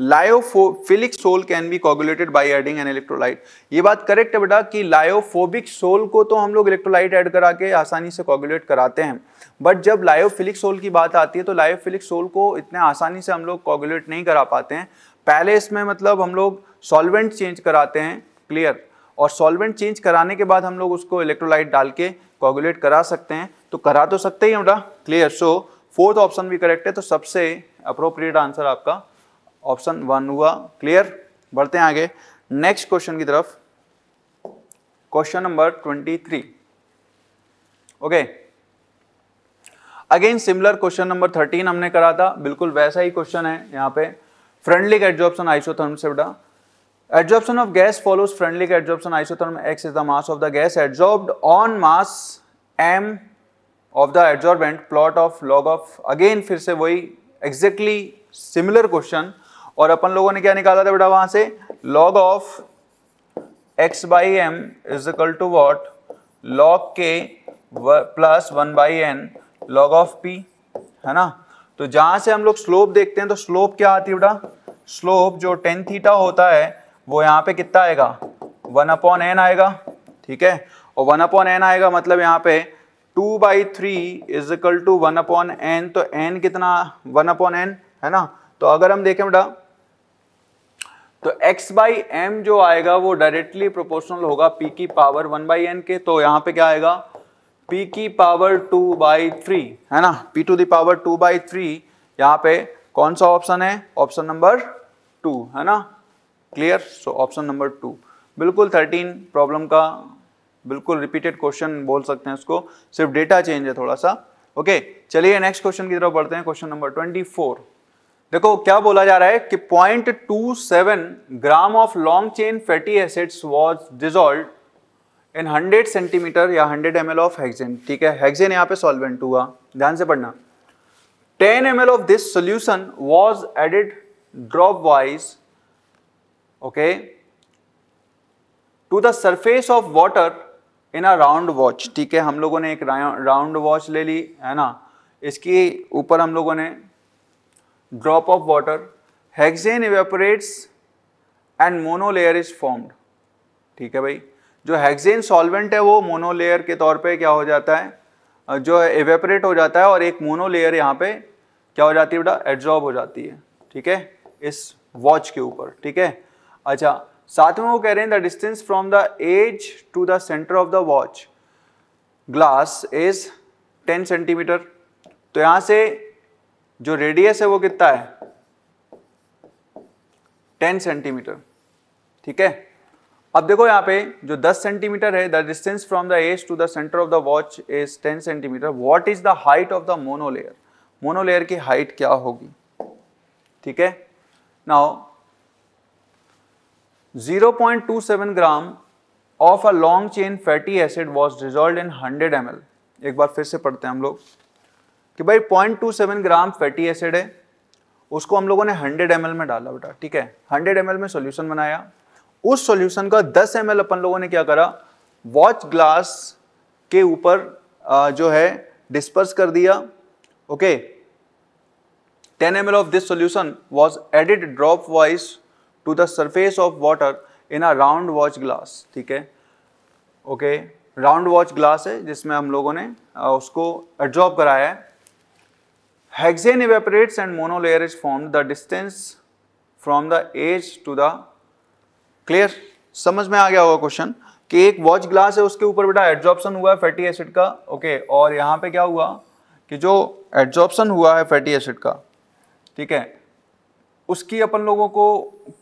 lyophilic sol can be coagulated by adding an electrolyte ये बात करेक्ट है बेटा कि लायोफोबिक सोल को तो हम लोग इलेक्ट्रोलाइट ऐड करा के आसानी से कोगुलेट कराते हैं बट जब लायोफिलिक सोल की बात आती है तो लायोफिलिक सोल को इतने आसानी से हम लोग कोगुलेट नहीं करा पाते हैं पहले इसमें मतलब हम लोग सॉल्वेंट चेंज कराते हैं क्लियर और सॉल्वेंट चेंज कराने के बाद हम लोग उसको इलेक्ट्रोलाइट डाल के कोगुलेट करा सकते हैं तो करा तो सकते ही बेटा क्लियर सो फोर्थ ऑप्शन भी करेक्ट है तो सबसे अप्रोप्रिएट आंसर आपका ऑप्शन वन हुआ क्लियर बढ़ते हैं आगे नेक्स्ट क्वेश्चन की तरफ question number twenty three okay again similar question number thirteen हमने करा था बिल्कुल वैसा ही क्वेश्चन है यहां पे का एडजॉर्प्शन आइसोथर्म सेवडा एडजॉर्प्शन ऑफ गैस फॉलोज का adsorption isotherm x is the mass of the gas adsorb on mass m of the adsorbent plot of log of again फिर से वही एग्जैक्टली सिमिलर क्वेश्चन और अपन लोगों ने क्या निकाला था बेटा वहां से log of x by M is equal to what log के plus one by n log of p है ना तो जहां से हम लोग स्लोप देखते हैं तो स्लोप क्या आती है बेटा स्लोप जो टेन थीटा होता है वो यहाँ पे कितना आएगा वन अपॉन एन आएगा ठीक है और वन अपॉन एन आएगा मतलब यहाँ पे two by three is equal to one upon n तो एन कितना वन अपॉन एन है ना तो अगर हम देखें बेटा तो x बाई एम जो आएगा वो डायरेक्टली प्रोपोर्शनल होगा p की पावर वन बाई एन के तो यहाँ पे क्या आएगा p की पावर टू बाई थ्री है ना p to the power two by three यहाँ पे कौन सा ऑप्शन है ऑप्शन नंबर टू है ना clear so option number two बिल्कुल थर्टीन प्रॉब्लम का बिल्कुल रिपीटेड क्वेश्चन बोल सकते हैं उसको सिर्फ डेटा चेंज है थोड़ा सा ओके चलिए नेक्स्ट क्वेश्चन की तरफ बढ़ते हैं क्वेश्चन नंबर ट्वेंटी फोर देखो क्या बोला जा रहा है कि 0.27 gram of long chain fatty acids was dissolve in 100 centimetre या 100 एम ऑफ हेक्सेन ठीक है हेक्सेन यहाँ पे सॉल्वेंट हुआ ध्यान से पढ़ना 10 m of this solution was added drop wise okay to the surface of water in a round watch ठीक है हम लोगों ने एक राउंड वॉच ले ली है ना इसके ऊपर हम लोगों ने drop of water, hexane evaporates and monolayer is formed. ठीक है भाई जो हेक्सेन सॉल्वेंट है वो मोनोलेयर के तौर पे क्या हो जाता है जो एवेपरेट हो जाता है और एक मोनोलेयर यहाँ पे क्या हो जाती है बेटा एड्जॉर्ब हो जाती है ठीक है इस वॉच के ऊपर ठीक है अच्छा साथ में वो कह रहे हैं the distance from the edge to the centre of the watch glass is 10 centimetre तो यहाँ से जो रेडियस है वो कितना है टेन सेंटीमीटर ठीक है अब देखो यहां पे जो 10 सेंटीमीटर है the distance from the edge to the centre of the watch is 10 centimetre what is the height of the monolayer monolayer की हाइट क्या होगी ठीक है now 0.27 gram of a long chain fatty acid was dissolve in 100 m एक बार फिर से पढ़ते हैं हम लोग कि भाई 0.27 ग्राम फैटी एसिड है उसको हम लोगों ने 100 एम में डाला बेटा ठीक है 100 एम में सोल्यूशन बनाया उस सोल्यूशन का 10 एम अपन लोगों ने क्या करा वॉच ग्लास के ऊपर जो है डिस्पर्स कर दिया okay ten m of this solution was added drop wise to the surface of water in a round watch glass ठीक है ओके राउंड वॉच ग्लास है जिसमें हम लोगों ने उसको एड्जॉर्ब कराया है Hexane evaporates and monolayer is formed. The distance from the edge to the clear समझ में आ गया होगा क्वेश्चन कि एक वॉच ग्लास है उसके ऊपर बेटा एड्जॉर्प्शन हुआ है फैटी एसिड का ओके okay, और यहाँ पे क्या हुआ कि जो एड्जॉर्प्शन हुआ है फैटी एसिड का ठीक है उसकी अपन लोगों को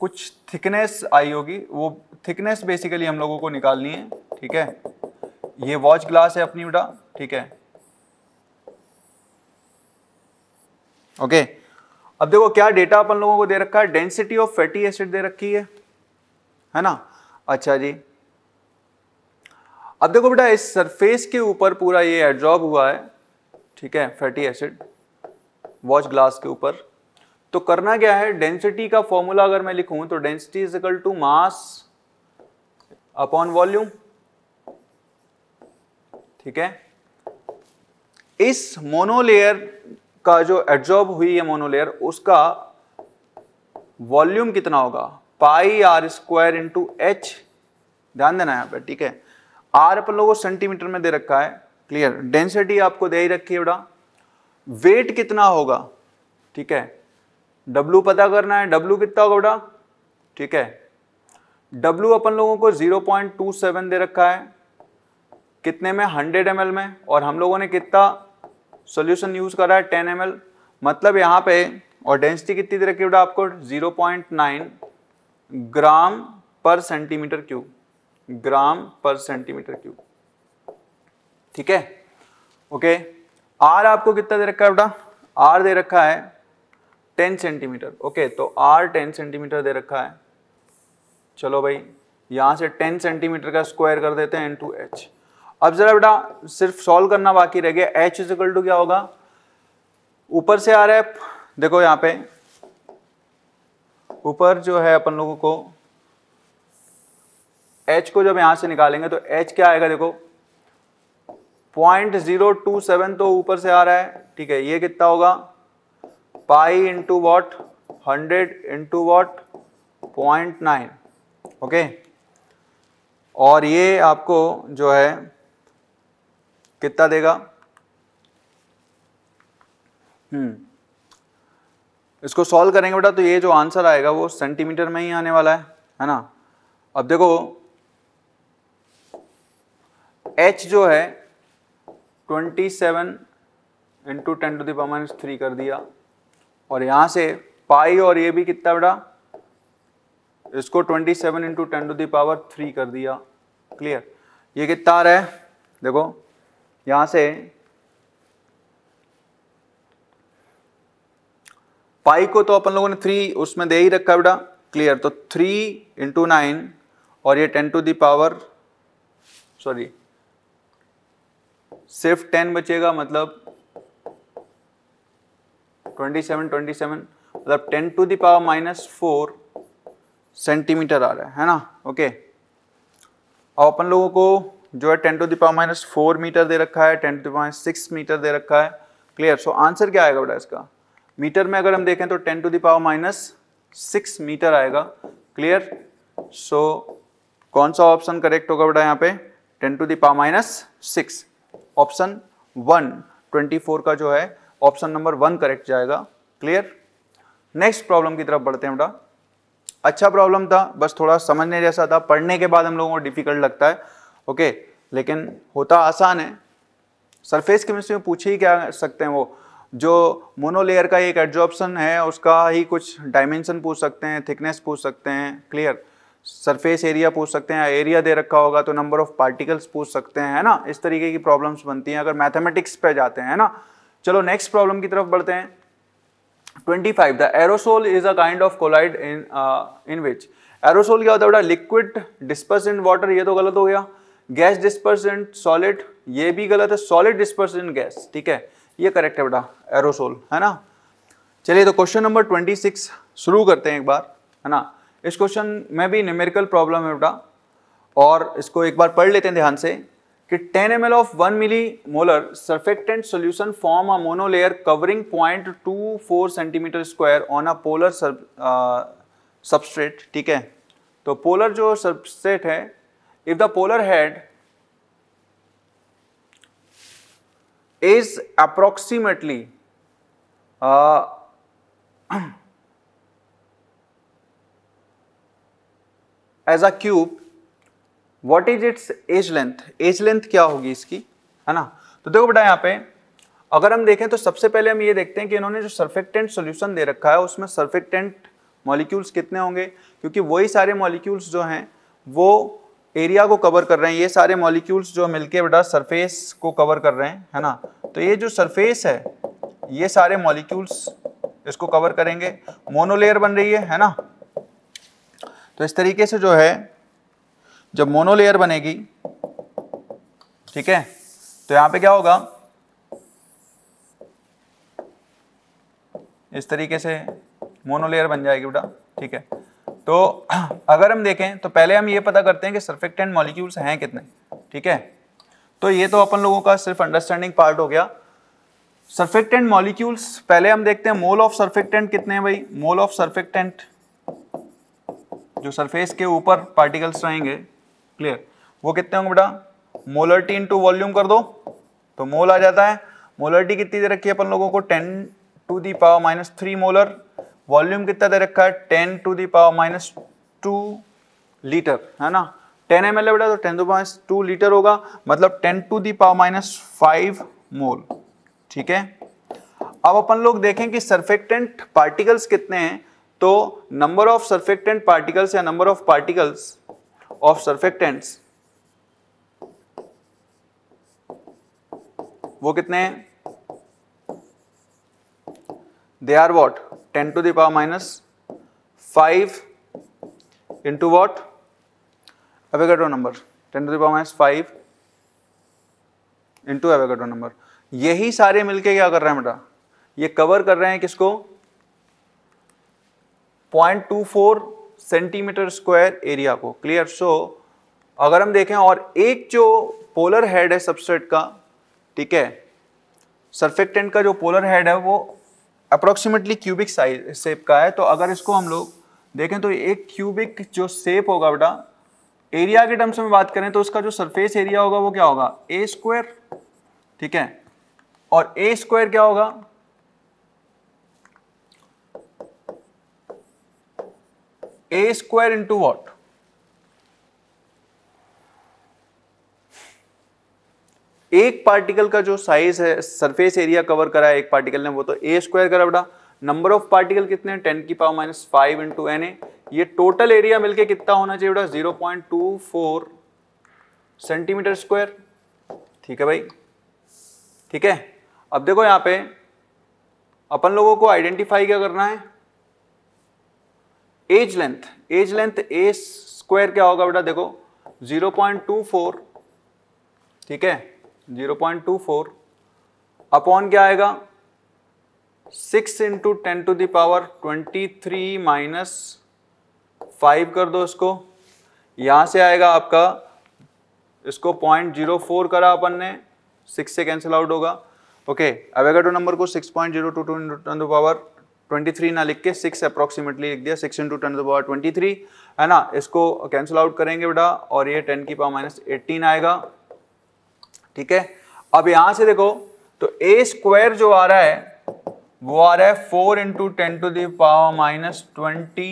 कुछ थिकनेस आई होगी वो थिकनेस बेसिकली हम लोगों को निकालनी है ठीक है ये वॉच ग्लास है अपनी बेटा ठीक है ओके अब देखो क्या डेटा अपन लोगों को दे रखा है डेंसिटी ऑफ फैटी एसिड दे रखी है है ना अच्छा जी अब देखो बेटा इस सरफेस के ऊपर पूरा ये एड्रॉब हुआ है ठीक है फैटी एसिड वॉच ग्लास के ऊपर तो करना क्या है डेंसिटी का फॉर्मूला अगर मैं लिखूं तो density is equal to mass upon volume ठीक है इस मोनोलेयर का जो एड्जॉर्ब हुई है मोनोलेयर उसका वॉल्यूम कितना होगा pi r square into h ध्यान देना यहाँ पे ठीक है आर अपन लोगों को सेंटीमीटर में दे रखा है क्लियर डेंसिटी आपको दे ही रखी है बड़ा वेट कितना होगा ठीक है डब्लू पता करना है डब्लू कितना होगा बड़ा ठीक है डब्लू अपन लोगों को 0.27 दे रखा है कितने में 100 एम में और हम लोगों ने कितना सोल्यूशन यूज कर रहा है टेन एम मतलब यहाँ पे और डेंसिटी कितनी दे रखी है आपको 0.9 ग्राम पर सेंटीमीटर क्यूब ग्राम पर सेंटीमीटर क्यूब ठीक है ओके आर आपको कितना दे रखा है बेटा आर दे रखा है 10 सेंटीमीटर ओके तो आर 10 सेंटीमीटर दे रखा है चलो भाई यहां से 10 सेंटीमीटर का स्क्वायर कर देते हैं टू एच अब जरा बेटा सिर्फ सॉल्व करना बाकी रह गया एच इज इक्वल टू क्या होगा ऊपर से आ रहा है देखो यहाँ पे ऊपर जो है अपन लोगों को एच को जब यहां से निकालेंगे तो एच क्या आएगा देखो पॉइंट जीरो टू सेवन तो ऊपर से आ रहा है ठीक है ये कितना होगा pi into what hundred into what point nine okay और ये आपको जो है कितना देगा हम्म इसको सॉल्व करेंगे बेटा तो ये जो आंसर आएगा वो सेंटीमीटर में ही आने वाला है है ना अब देखो h जो है 27 seven into ten to the power minus three कर दिया और यहां से पाई और ये भी कितना बेटा इसको 27 seven into ten to the power three कर दिया क्लियर ये कितना आ रहा है देखो यहां से पाई को तो अपन लोगों ने थ्री उसमें दे ही रखा बेटा क्लियर तो थ्री इंटू नाइन और ये टेन टू दावर सॉरी सिर्फ टेन बचेगा मतलब ट्वेंटी सेवन ट्वेंटी सेवन मतलब ten to the power minus four centimetre आ रहा है है ना ओके अब अपन लोगों को जो है ten to the power minus four metre दे रखा है ten to the power minus six metre दे रखा है क्लियर सो आंसर क्या आएगा बेटा इसका मीटर में अगर हम देखें तो ten to the power minus six metre आएगा क्लियर सो कौन सा ऑप्शन करेक्ट होगा बेटा यहाँ पे ten to the power minus six option one twenty four का जो है ऑप्शन नंबर वन करेक्ट जाएगा क्लियर नेक्स्ट प्रॉब्लम की तरफ बढ़ते हैं बेटा अच्छा प्रॉब्लम था बस थोड़ा समझने जैसा था पढ़ने के बाद हम लोगों को डिफिकल्ट लगता है ओके okay, लेकिन होता आसान है सरफेस केमिस्ट्री में पूछे ही क्या सकते हैं वो जो मोनोलेयर का एक एड्जॉर्प्शन है उसका ही कुछ डायमेंशन पूछ सकते हैं थिकनेस पूछ सकते हैं क्लियर सरफेस एरिया पूछ सकते हैं एरिया दे रखा होगा तो नंबर ऑफ पार्टिकल्स पूछ सकते हैं है ना इस तरीके की प्रॉब्लम्स बनती हैं अगर मैथमेटिक्स पे जाते हैं ना चलो नेक्स्ट प्रॉब्लम की तरफ बढ़ते हैं 25 the aerosol is a kind of colloid in in which aerosol क्या होता है बड़ा लिक्विड डिस्पर्स इन वाटर ये तो गलत हो गया गैस डिस्पर्सेंट सॉलिड ये भी गलत है सॉलिड डिस्पर्सेंट गैस ठीक है ये करेक्ट है बेटा एरोसोल है ना चलिए तो क्वेश्चन नंबर ट्वेंटी सिक्स शुरू करते हैं एक बार है ना इस क्वेश्चन में भी न्यूमेरिकल प्रॉब्लम है बेटा और इसको एक बार पढ़ लेते हैं ध्यान से कि 10 L of 1 millimolar surfactant solution form a monolayer covering point two four centimetre square on a polar substrate ठीक है तो पोलर जो सबस्ट्रेट है if the polar head is approximately uh, (clears throat) as a cube is its edge length edge length क्या होगी इसकी है ना तो देखो बेटा यहाँ पे अगर हम देखें तो सबसे पहले हम ये देखते हैं कि इन्होंने जो सर्फेक्टेंट सोल्यूशन दे रखा है उसमें सर्फेक्टेंट मॉलिक्यूल्स कितने होंगे क्योंकि वही सारे मॉलिक्यूल्स जो हैं वो एरिया को कवर कर रहे हैं ये सारे मॉलिक्यूल्स जो मिलके बेटा सरफेस को कवर कर रहे हैं है ना तो ये जो सरफेस है ये सारे मॉलिक्यूल्स इसको कवर करेंगे मोनोलेयर बन रही है है ना तो इस तरीके से जो है जब मोनोलेयर बनेगी ठीक है तो यहां पे क्या होगा इस तरीके से मोनोलेयर बन जाएगी बेटा ठीक है तो (clears throat) अगर हम देखें तो पहले हम ये पता करते हैं कि सर्फेक्टेंट मॉलिक्यूल्स हैं कितने ठीक है तो ये तो अपन लोगों का सिर्फ अंडरस्टैंडिंग पार्ट हो गया सर्फेक्टेंट मॉलिक्यूल्स पहले हम देखते हैं मोल ऑफ सर्फेक्टेंट कितने हैं भाई मोल ऑफ सर्फेक्टेंट जो सरफेस के ऊपर पार्टिकल्स रहेंगे क्लियर वो कितने होंगे बेटा मोलर्टी इंटू वॉल्यूम कर दो तो मोल आ जाता है मोलर्टी कितनी दे रखी है अपन लोगों को ten to the power minus three molar volume कितना दे रखा है ten to the power minus two litre है ना टेन एम एल बेटा तो ten to minus two litre होगा मतलब ten to the power minus five mole ठीक है अब अपन लोग देखें कि सरफेक्टेंट पार्टिकल्स कितने हैं तो नंबर ऑफ सरफेक्टेंट पार्टिकल्स या number of particles of surfactants वो कितने हैं they are what 10 to the power minus 5 into what Avogadro number 10 to the power minus 5 into Avogadro number यही सारे मिलके क्या कर रहे हैं बेटा ये कवर कर रहे हैं किसको 0.24 सेंटीमीटर स्क्वायर एरिया को क्लियर सो so, अगर हम देखें और एक जो पोलर हेड है सबसेट का ठीक है सरफेक्टेंट का जो पोलर हेड है वो अप्रोक्सीमेटली क्यूबिक साइज सेप का है तो अगर इसको हम लोग देखें तो एक क्यूबिक जो सेप होगा बेटा एरिया के टर्म्स में बात करें तो उसका जो सरफेस एरिया होगा वो क्या होगा ए स्क्वायर ठीक है और ए स्क्वायर क्या होगा ए स्क्वायर इंटू वॉट एक पार्टिकल का जो साइज है सरफेस एरिया कवर करा है एक पार्टिकल ने वो तो ए स्क्वायर करा बेटा नंबर ऑफ पार्टिकल कितने टेन की power minus five into N A ये टोटल एरिया मिलके कितना होना चाहिए बड़ा zero point two four centimetre square ठीक है भाई ठीक है अब देखो यहाँ पे अपन लोगों को आइडेंटिफाई क्या करना है edge length edge length A square क्या होगा बेटा देखो 0.24 ठीक है 0.24 अपॉन क्या आएगा 6 into ten to the power twenty three minus five कर दो इसको यहां से आएगा आपका इसको पॉइंट जीरो फोर करा अपन ने सिक्स से कैंसिल आउट होगा ओके अगर नंबर को six point zero two two into ten to power twenty three ना लिख के सिक्स अप्रोक्सीमेटली लिख दिया six into ten to power twenty three है ना इसको कैंसिल आउट करेंगे बेटा और ये टेन की पावर माइनस एटीन आएगा ठीक है अब यहां से देखो तो ए स्क्वायर जो आ रहा है वो आ रहा है four into ten to the power minus twenty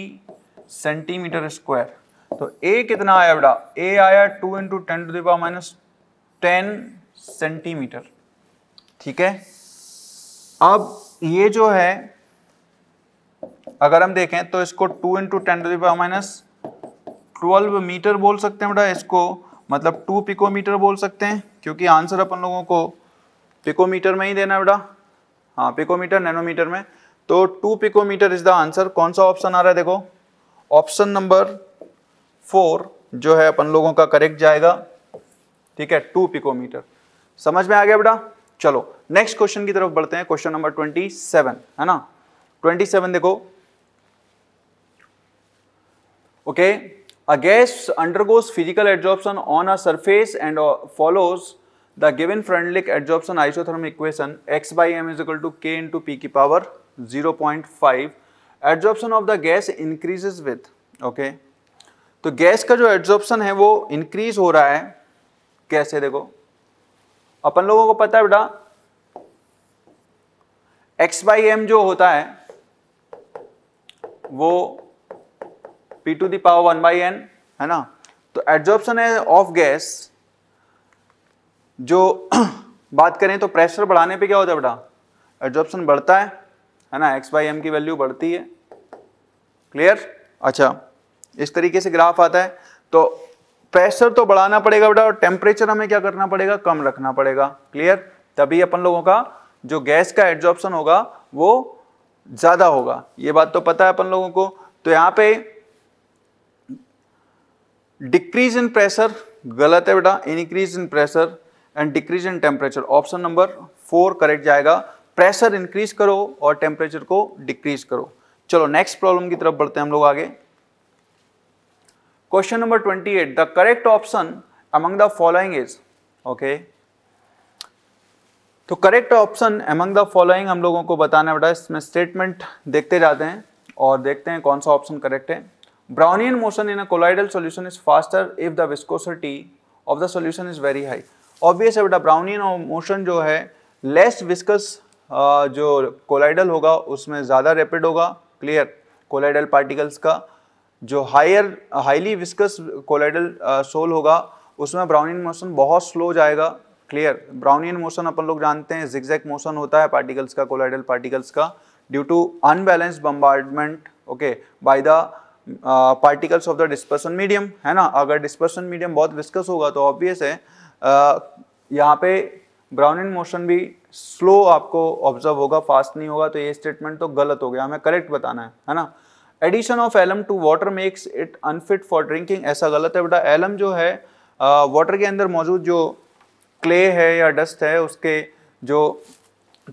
centimetre square तो ए कितना आया बेटा ए आया two into ten to the power minus ten centimetre ठीक है अब ये जो है अगर हम देखें तो इसको two into ten to the power minus twelve metre बोल सकते हैं बेटा इसको मतलब टू पिकोमीटर बोल सकते हैं क्योंकि आंसर अपन लोगों को पिकोमीटर में ही देना है बेटा हाँ पिकोमीटर नैनोमीटर में तो two picometre is the answer कौन सा ऑप्शन आ रहा है देखो ऑप्शन नंबर फोर जो है अपन लोगों का करेक्ट जाएगा ठीक है टू पिकोमीटर समझ में आ गया बेटा चलो नेक्स्ट क्वेश्चन की तरफ बढ़ते हैं क्वेश्चन नंबर ट्वेंटी सेवन है ना ट्वेंटी सेवन देखो okay okay. A gas undergoes physical adsorption on a surface and uh, follows the given Freundlich adsorption isotherm equation x by m is equal to k into p की power 0.5 adsorption of the gas increases with okay तो gas का जो adsorption है वो increase हो रहा है कैसे देखो अपन लोगों को पता है बेटा x बाई एम जो होता है वो P to the power one by N है ना तो एड्जॉर्प्शन है ऑफ गैस जो (clears throat) बात करें तो प्रेशर बढ़ाने पे क्या होता है बेटा एड्जॉर्प्शन बढ़ता है है ना एक्स बाई एम की वैल्यू बढ़ती है क्लियर अच्छा इस तरीके से ग्राफ आता है तो प्रेशर तो बढ़ाना पड़ेगा बेटा और टेम्परेचर हमें क्या करना पड़ेगा कम रखना पड़ेगा क्लियर तभी अपन लोगों का जो गैस का एड्जॉर्प्शन होगा वो ज़्यादा होगा ये बात तो पता है अपन लोगों को तो यहाँ पे डिक्रीज इन प्रेशर गलत है बेटा increase in pressure and decrease in temperature option number four correct जाएगा प्रेशर इंक्रीज करो और टेम्परेचर को डिक्रीज करो चलो नेक्स्ट प्रॉब्लम की तरफ बढ़ते हैं हम लोग आगे question number twenty eight the correct option among the following is okay तो correct option among the following हम लोगों को बताना बेटा इसमें स्टेटमेंट देखते जाते हैं और देखते हैं कौन सा ऑप्शन करेक्ट है Brownian motion in a colloidal solution is faster if the viscosity of the solution is very high. Obvious है बेटा Brownian motion जो है less viscous uh, जो colloidal होगा उसमें ज़्यादा rapid होगा clear colloidal particles का जो higher highly viscous colloidal uh, soul होगा उसमें Brownian motion बहुत slow जाएगा clear Brownian motion अपन लोग जानते हैं zigzag motion होता है particles का colloidal particles का due to unbalanced bombardment okay by the particles of the dispersion medium है ना अगर डिस्पर्सन मीडियम बहुत विस्कस होगा तो ऑब्वियस है uh, यहाँ पे ब्राउन इन मोशन भी स्लो आपको ऑब्जर्व होगा फास्ट नहीं होगा तो ये स्टेटमेंट तो गलत हो गया हमें करेक्ट बताना है है ना addition of alum to water makes it unfit for drinking ऐसा गलत है बेटा एलम जो है वाटर के अंदर मौजूद जो क्ले है या डस्ट है उसके जो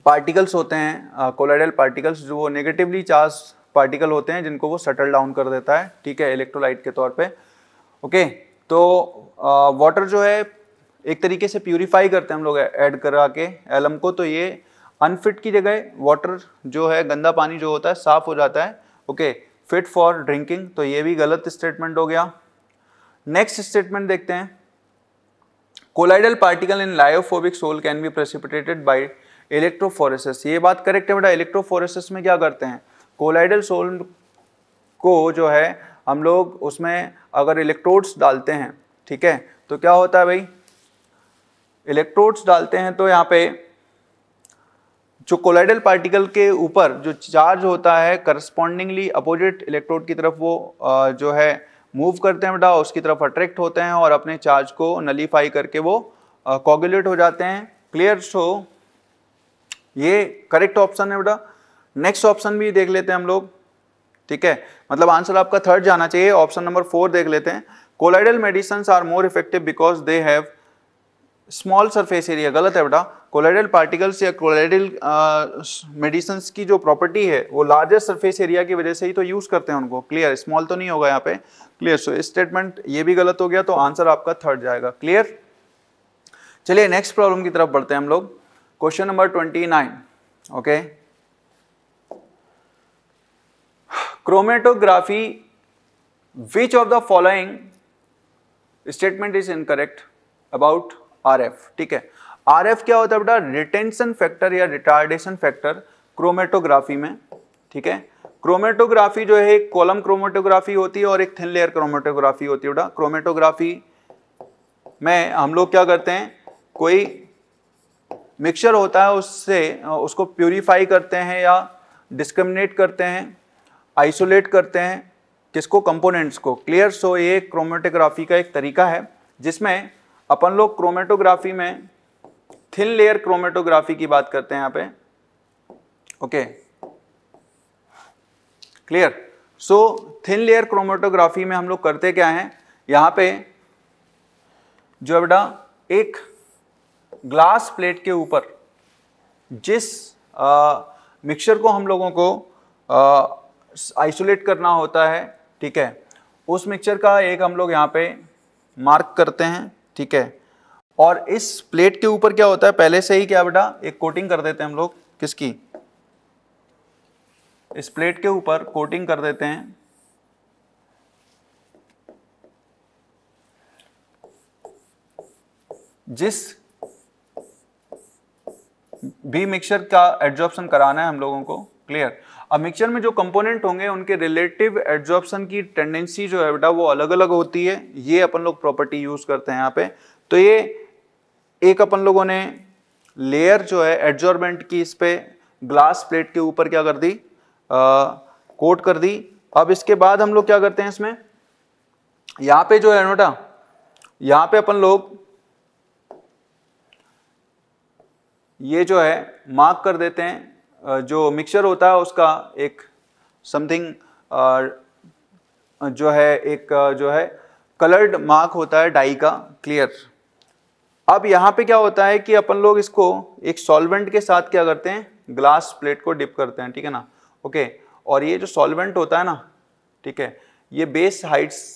पार्टिकल्स होते हैं कोलाइडल पार्टिकल्स जो वो नेगेटिवली चार्ज पार्टिकल होते हैं जिनको वो सटल डाउन कर देता है ठीक है इलेक्ट्रोलाइट के तौर पे ओके तो वाटर जो है एक तरीके से प्योरीफाई करते हैं हम लोग ऐड करा के एलम को तो ये अनफिट की जगह वाटर जो है गंदा पानी जो होता है साफ़ हो जाता है ओके फिट फॉर ड्रिंकिंग तो ये भी गलत स्टेटमेंट हो गया नेक्स्ट स्टेटमेंट देखते हैं colloidal particle in lyophobic sol can be precipitated by electrophoresis ये बात करेक्ट है बेटा इलेक्ट्रोफोरेसिस में क्या करते हैं कोलाइडल सोल को जो है हम लोग उसमें अगर इलेक्ट्रोड्स डालते हैं ठीक है तो क्या होता है भाई इलेक्ट्रोड्स डालते हैं तो यहाँ पे जो कोलाइडल पार्टिकल के ऊपर जो चार्ज होता है करस्पॉन्डिंगली अपोजिट इलेक्ट्रोड की तरफ वो जो है मूव करते हैं बेटा उसकी तरफ अट्रैक्ट होते हैं और अपने चार्ज को नलीफाई करके वो कॉगुलेट हो जाते हैं क्लियर सो ये करेक्ट ऑप्शन है बेटा नेक्स्ट ऑप्शन भी देख लेते हैं हम लोग ठीक है मतलब आंसर आपका थर्ड जाना चाहिए ऑप्शन नंबर फोर देख लेते हैं colloidal medicine are more effective because they have small surface area गलत है बेटा कोलाइडल पार्टिकल्स या कोलाइडल मेडिसन्स uh, की जो प्रॉपर्टी है वो लार्जेस्ट सरफेस एरिया की वजह से ही तो यूज़ करते हैं उनको क्लियर स्मॉल तो नहीं होगा यहाँ पे क्लियर सो स्टेटमेंट ये भी गलत हो गया तो आंसर आपका थर्ड जाएगा क्लियर चलिए नेक्स्ट प्रॉब्लम की तरफ बढ़ते हैं हम लोग question number twenty nine okay chromatography which of the following statement is about R F ठीक है एफ क्या होता है बेटा रिटेंशन फैक्टर या रिटार्डेशन फैक्टर क्रोमेटोग्राफी में ठीक है क्रोमेटोग्राफी जो है कॉलम क्रोमेटोग्राफी होती है और एक थिन लेयर क्रोमेटोग्राफी होती है बेटा क्रोमेटोग्राफी में हम लोग क्या करते हैं कोई मिक्सचर होता है उससे उसको प्योरीफाई करते हैं या डिस्क्रिमिनेट करते हैं आइसोलेट करते हैं किसको कंपोनेंट्स को क्लियर सो ये क्रोमेटोग्राफी का एक तरीका है जिसमें अपन लोग क्रोमेटोग्राफी में थिन लेयर क्रोमेटोग्राफी की बात करते हैं यहाँ पे okay clear so thin layer chromatography में हम लोग करते क्या हैं यहाँ पे जो है बेटा एक ग्लास प्लेट के ऊपर जिस मिक्सचर को हम लोगों को आ, आइसोलेट करना होता है ठीक है उस मिक्सचर का एक हम लोग यहाँ पे मार्क करते हैं ठीक है और इस प्लेट के ऊपर क्या होता है पहले से ही क्या बेटा एक कोटिंग कर देते हैं हम लोग किसकी इस प्लेट के ऊपर कोटिंग कर देते हैं जिस भी मिक्सचर का एड्जॉर्प्शन कराना है हम लोगों को क्लियर अब मिक्सचर में जो कंपोनेंट होंगे उनके रिलेटिव एड्जॉर्प्शन की टेंडेंसी जो है बेटा वो अलग अलग होती है ये अपन लोग प्रॉपर्टी यूज करते हैं यहाँ पे तो ये एक अपन लोगों ने लेयर जो है एड्जॉर्बेंट की इस पर ग्लास प्लेट के ऊपर क्या कर दी कोट कर दी अब इसके बाद हम लोग क्या करते हैं इसमें यहाँ पे जो है नोटा यहाँ पे अपन लोग ये जो है मार्क कर देते हैं जो मिक्सचर होता है उसका एक समथिंग जो है एक जो है कलर्ड मार्क होता है डाई का क्लियर अब यहाँ पे क्या होता है कि अपन लोग इसको एक सॉल्वेंट के साथ क्या करते हैं ग्लास प्लेट को डिप करते हैं ठीक है ना ओके और ये जो सॉल्वेंट होता है ना ठीक है ये बेस हाइट्स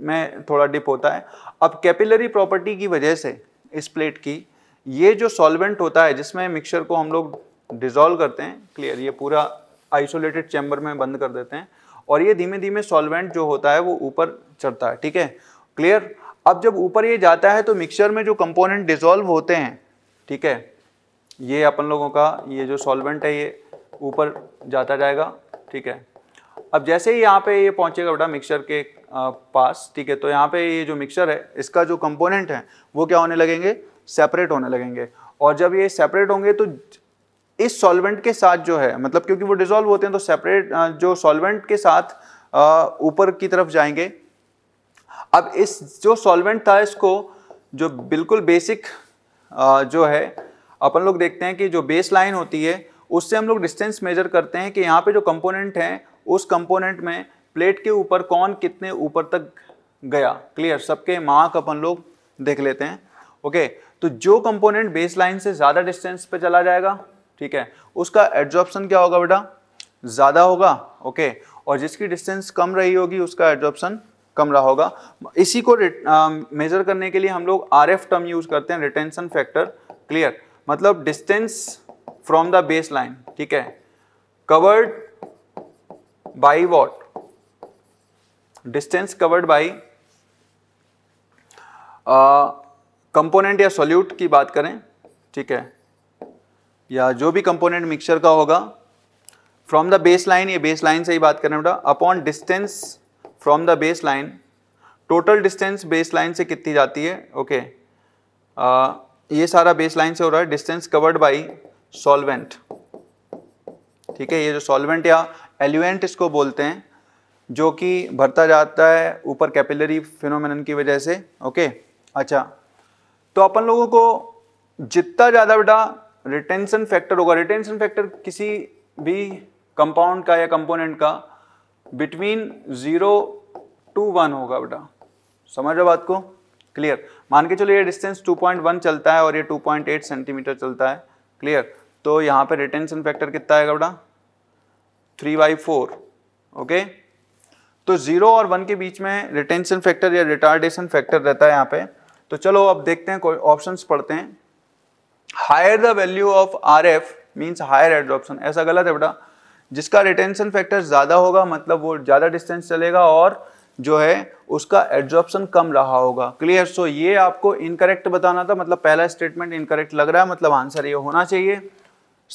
में थोड़ा डिप होता है अब कैपिलरी प्रॉपर्टी की वजह से इस प्लेट की ये जो सॉल्वेंट होता है जिसमें मिक्सचर को हम लोग डिजोल्व करते हैं क्लियर ये पूरा आइसोलेटेड चैम्बर में बंद कर देते हैं और ये धीमे धीमे सॉल्वेंट जो होता है वो ऊपर चढ़ता है ठीक है क्लियर अब जब ऊपर ये जाता है तो मिक्सचर में जो कंपोनेंट डिजोल्व होते हैं ठीक है ये अपन लोगों का ये जो सॉल्वेंट है ये ऊपर जाता जाएगा ठीक है अब जैसे ही यहाँ पे ये पहुँचेगा बेटा मिक्सचर के पास ठीक है तो यहाँ पे ये जो मिक्सचर है इसका जो कंपोनेंट है वो क्या होने लगेंगे सेपरेट होने लगेंगे और जब ये सेपरेट होंगे तो इस सॉल्वेंट के साथ जो है मतलब क्योंकि वो डिजोल्व होते हैं तो सेपरेट जो सॉल्वेंट के साथ ऊपर की तरफ जाएंगे अब इस जो सॉल्वेंट था इसको जो बिल्कुल बेसिक जो है अपन लोग देखते हैं कि जो बेस लाइन होती है उससे हम लोग डिस्टेंस मेजर करते हैं कि यहाँ पे जो कंपोनेंट हैं उस कंपोनेंट में प्लेट के ऊपर कौन कितने ऊपर तक गया क्लियर सबके मार्क अपन लोग देख लेते हैं ओके तो जो कंपोनेंट बेस लाइन से ज़्यादा डिस्टेंस पे चला जाएगा ठीक है उसका एडजॉर्प्शन क्या होगा बेटा ज़्यादा होगा ओके और जिसकी डिस्टेंस कम रही होगी उसका एडजॉर्प्शन कम रहा होगा इसी को मेजर करने के लिए हम लोग आर एफ टर्म यूज करते हैं रिटेंशन फैक्टर क्लियर मतलब distance from the base line ठीक है covered by what distance covered by component या सॉल्यूट की बात करें ठीक है या जो भी कंपोनेंट मिक्सचर का होगा फ्रॉम द बेस लाइन ये बेस लाइन से ही बात करें बेटा upon distance from the base line total distance base line से कितनी जाती है ओके okay. ये सारा बेस लाइन से हो रहा है डिस्टेंस कवर्ड बाई सॉल्वेंट ठीक है ये जो सॉल्वेंट या एल्यूएंट इसको बोलते हैं जो कि भरता जाता है ऊपर कैपिलरी फिनोमिन की वजह से ओके अच्छा तो अपन लोगों को जितना ज़्यादा बेटा रिटेंशन फैक्टर होगा रिटेंशन फैक्टर किसी भी कंपाउंड का या कंपोनेंट का बिटवीन जीरो टू वन होगा बेटा समझ रहे बात को क्लियर मान के चलो ये डिस्टेंस 2.1 चलता है और ये 2.8 सेंटीमीटर चलता है क्लियर तो यहाँ पे रिटेंशन फैक्टर कितना आएगा बेटा थ्री बाई फोर ओके तो जीरो और वन के बीच में रिटेंशन फैक्टर या रिटार्डेशन फैक्टर रहता है यहाँ पे तो चलो अब देखते हैं ऑप्शंस पढ़ते हैं higher the value of R F means higher adsorption ऐसा गलत है बेटा जिसका रिटेंशन फैक्टर ज़्यादा होगा मतलब वो ज़्यादा डिस्टेंस चलेगा और जो है उसका एड्जॉर्प्शन कम रहा होगा क्लियर सो so, ये आपको इनकरेक्ट बताना था मतलब पहला स्टेटमेंट इनकरेक्ट लग रहा है मतलब आंसर ये होना चाहिए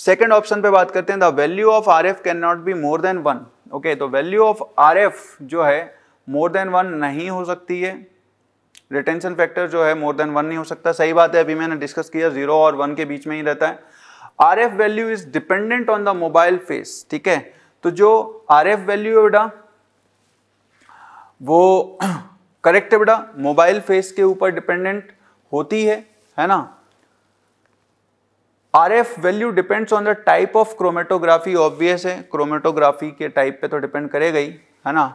सेकेंड ऑप्शन पे बात करते हैं the value of R F can not be more than one okay तो वैल्यू ऑफ आर एफ जो है मोर देन वन नहीं हो सकती है रिटेंशन फैक्टर जो है मोर देन वन नहीं हो सकता सही बात है अभी मैंने डिस्कस किया जीरो और वन के बीच में ही रहता है R F value is dependent on the mobile phase ठीक है तो जो आर एफ वैल्यू है बेटा वो करेक्ट (clears throat) है बेटा मोबाइल फेस के ऊपर डिपेंडेंट होती है है ना R F value depends on the type of chromatography obvious है क्रोमेटोग्राफी के टाइप पे तो डिपेंड करेगा ही है ना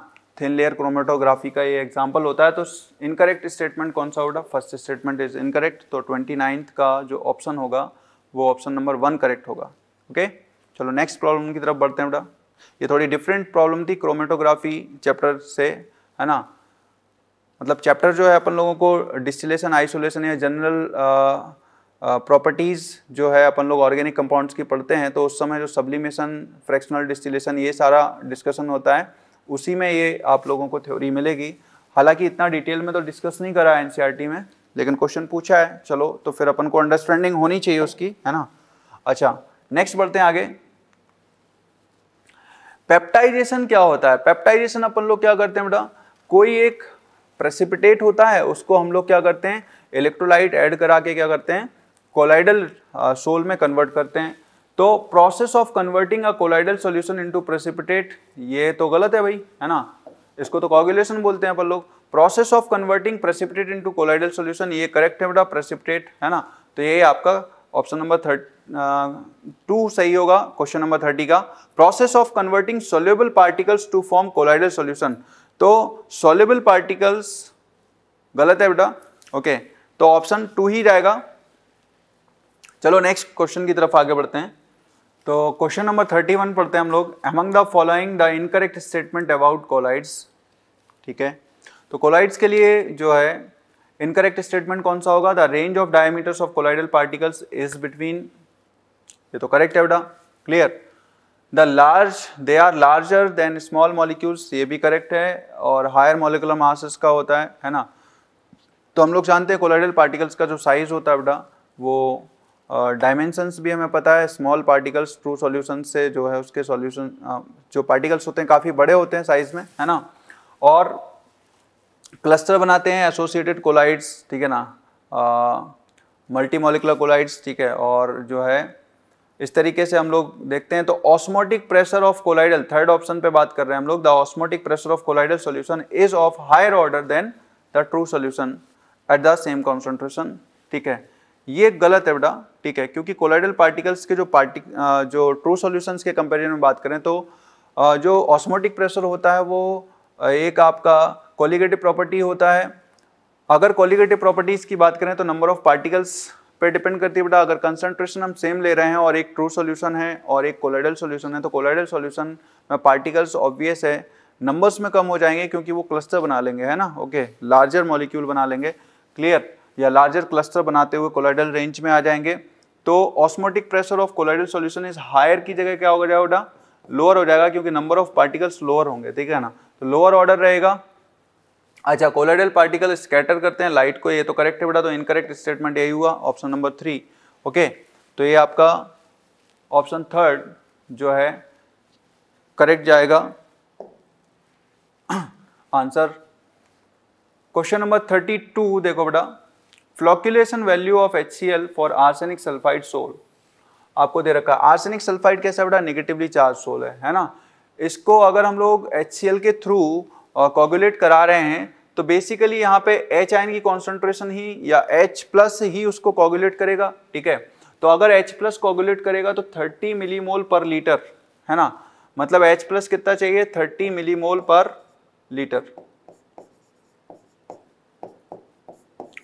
थिन लेयर क्रोमेटोग्राफी का ये एग्जाम्पल होता है तो इनकरेक्ट स्टेटमेंट कौन सा होगा फर्स्ट स्टेटमेंट इज इनकरेक्ट तो ट्वेंटी नाइन्थ का जो ऑप्शन होगा वो ऑप्शन नंबर वन करेक्ट होगा ओके चलो नेक्स्ट प्रॉब्लम की तरफ बढ़ते हैं बेटा ये थोड़ी डिफरेंट प्रॉब्लम थी क्रोमेटोग्राफी चैप्टर से है ना मतलब चैप्टर जो है अपन लोगों को डिस्टिलेशन आइसोलेशन या जनरल प्रॉपर्टीज़ uh, uh, जो है अपन लोग ऑर्गेनिक कंपाउंड्स की पढ़ते हैं तो उस समय जो सब्लिमेशन फ्रैक्शनल डिस्टिलेशन ये सारा डिस्कशन होता है उसी में ये आप लोगों को थ्योरी मिलेगी हालांकि इतना डिटेल में तो डिस्कस नहीं करा है एनसीईआरटी e में लेकिन क्वेश्चन पूछा है चलो तो फिर अपन को अंडरस्टैंडिंग होनी चाहिए उसकी है ना अच्छा नेक्स्ट बढ़ते हैं आगे पेप्टाइजेशन क्या होता है पेप्टाइजेशन अपन लोग क्या करते हैं बेटा कोई एक प्रेसिपिटेट होता है उसको हम लोग क्या करते हैं इलेक्ट्रोलाइट ऐड करा के क्या करते हैं कोलाइडल सोल में कन्वर्ट करते हैं तो process of converting a colloidal solution into precipitate ये तो गलत है भाई है ना इसको तो कॉगुलेशन बोलते हैं अपन लोग process of converting precipitate into colloidal solution ये करेक्ट है बेटा प्रेसिपिटेट है ना तो ये आपका ऑप्शन नंबर थर्ट टू सही होगा क्वेश्चन नंबर थर्टी का process of converting soluble particles to form colloidal solution तो सोल्यूबल पार्टिकल्स गलत है बेटा ओके तो ऑप्शन टू ही जाएगा चलो नेक्स्ट क्वेश्चन की तरफ आगे बढ़ते हैं तो क्वेश्चन नंबर थर्टी वन पढ़ते हैं हम लोग among the following the incorrect statement about colloids ठीक है तो कोलाइड्स के लिए जो है इनकरेक्ट स्टेटमेंट कौन सा होगा the range of diameters of colloidal particles is between ये तो करेक्ट है बेटा clear the large they are larger than small molecules ये भी करेक्ट है और हायर मोलिकुलर मासस का होता है है ना तो हम लोग जानते हैं कोलाइडल पार्टिकल्स का जो साइज होता है बेटा वो डायमेंशंस भी हमें पता है स्मॉल पार्टिकल्स ट्रू सॉल्यूशन से जो है उसके सॉल्यूशन जो पार्टिकल्स होते हैं काफ़ी बड़े होते हैं साइज में है ना और क्लस्टर बनाते हैं एसोसिएटेड कोलाइड्स ठीक है ना मल्टी मोलिकुलर कोलाइड्स ठीक है और जो है इस तरीके से हम लोग देखते हैं तो osmotic pressure of colloidal third option पे बात कर रहे हैं हम लोग the osmotic pressure of colloidal solution is of higher order than the true solution at the same concentration ठीक है ये गलत है बेटा ठीक है क्योंकि कोलाइडल पार्टिकल्स के जो पार्टी जो ट्रू सॉल्यूशंस के कंपेरिजन में बात करें तो जो ऑस्मोटिक प्रेशर होता है वो एक आपका कॉलीगेटिव प्रॉपर्टी होता है अगर कॉलीगेटिव प्रॉपर्टीज़ की बात करें तो नंबर ऑफ पार्टिकल्स पे डिपेंड करती है बेटा अगर कंसंट्रेशन हम सेम ले रहे हैं और एक ट्रू सॉल्यूशन है और एक कोलाइडल सॉल्यूशन है तो कोलाइडल सॉल्यूशन में पार्टिकल्स ऑब्वियस है नंबर्स में कम हो जाएंगे क्योंकि वो क्लस्टर बना लेंगे है ना ओके लार्जर मॉलिक्यूल बना लेंगे क्लियर या लार्जर क्लस्टर बनाते हुए कोलाइडल रेंज में आ जाएंगे तो osmotic pressure of colloidal solution is higher की जगह क्या हो जाएगा लोअर हो जाएगा क्योंकि नंबर ऑफ पार्टिकल्स लोअर होंगे ठीक है ना तो लोअर ऑर्डर रहेगा अच्छा कोलाइडल पार्टिकल स्कैटर करते हैं लाइट को ये तो करेक्ट है बेटा तो इनकरेक्ट स्टेटमेंट यही हुआ ऑप्शन नंबर थ्री ओके तो ये आपका ऑप्शन थर्ड जो है करेक्ट जाएगा answer question number thirty two देखो बेटा flocculation value of H C L for arsenic sulphide sol आपको दे रखा है आर्सेनिक सल्फाइड कैसा बेटा नेगेटिवली चार्ज सोल है है ना इसको अगर हम लोग एच सी एल के थ्रू कॉगुलेट करा रहे हैं तो बेसिकली यहाँ पे एच आयन की कॉन्सेंट्रेशन ही या एच प्लस ही उसको कॉगुलेट करेगा ठीक है तो अगर एच प्लस कॉगुलेट करेगा तो थर्टी मिली मोल पर लीटर है ना मतलब एच प्लस कितना चाहिए थर्टी मिली मोल पर लीटर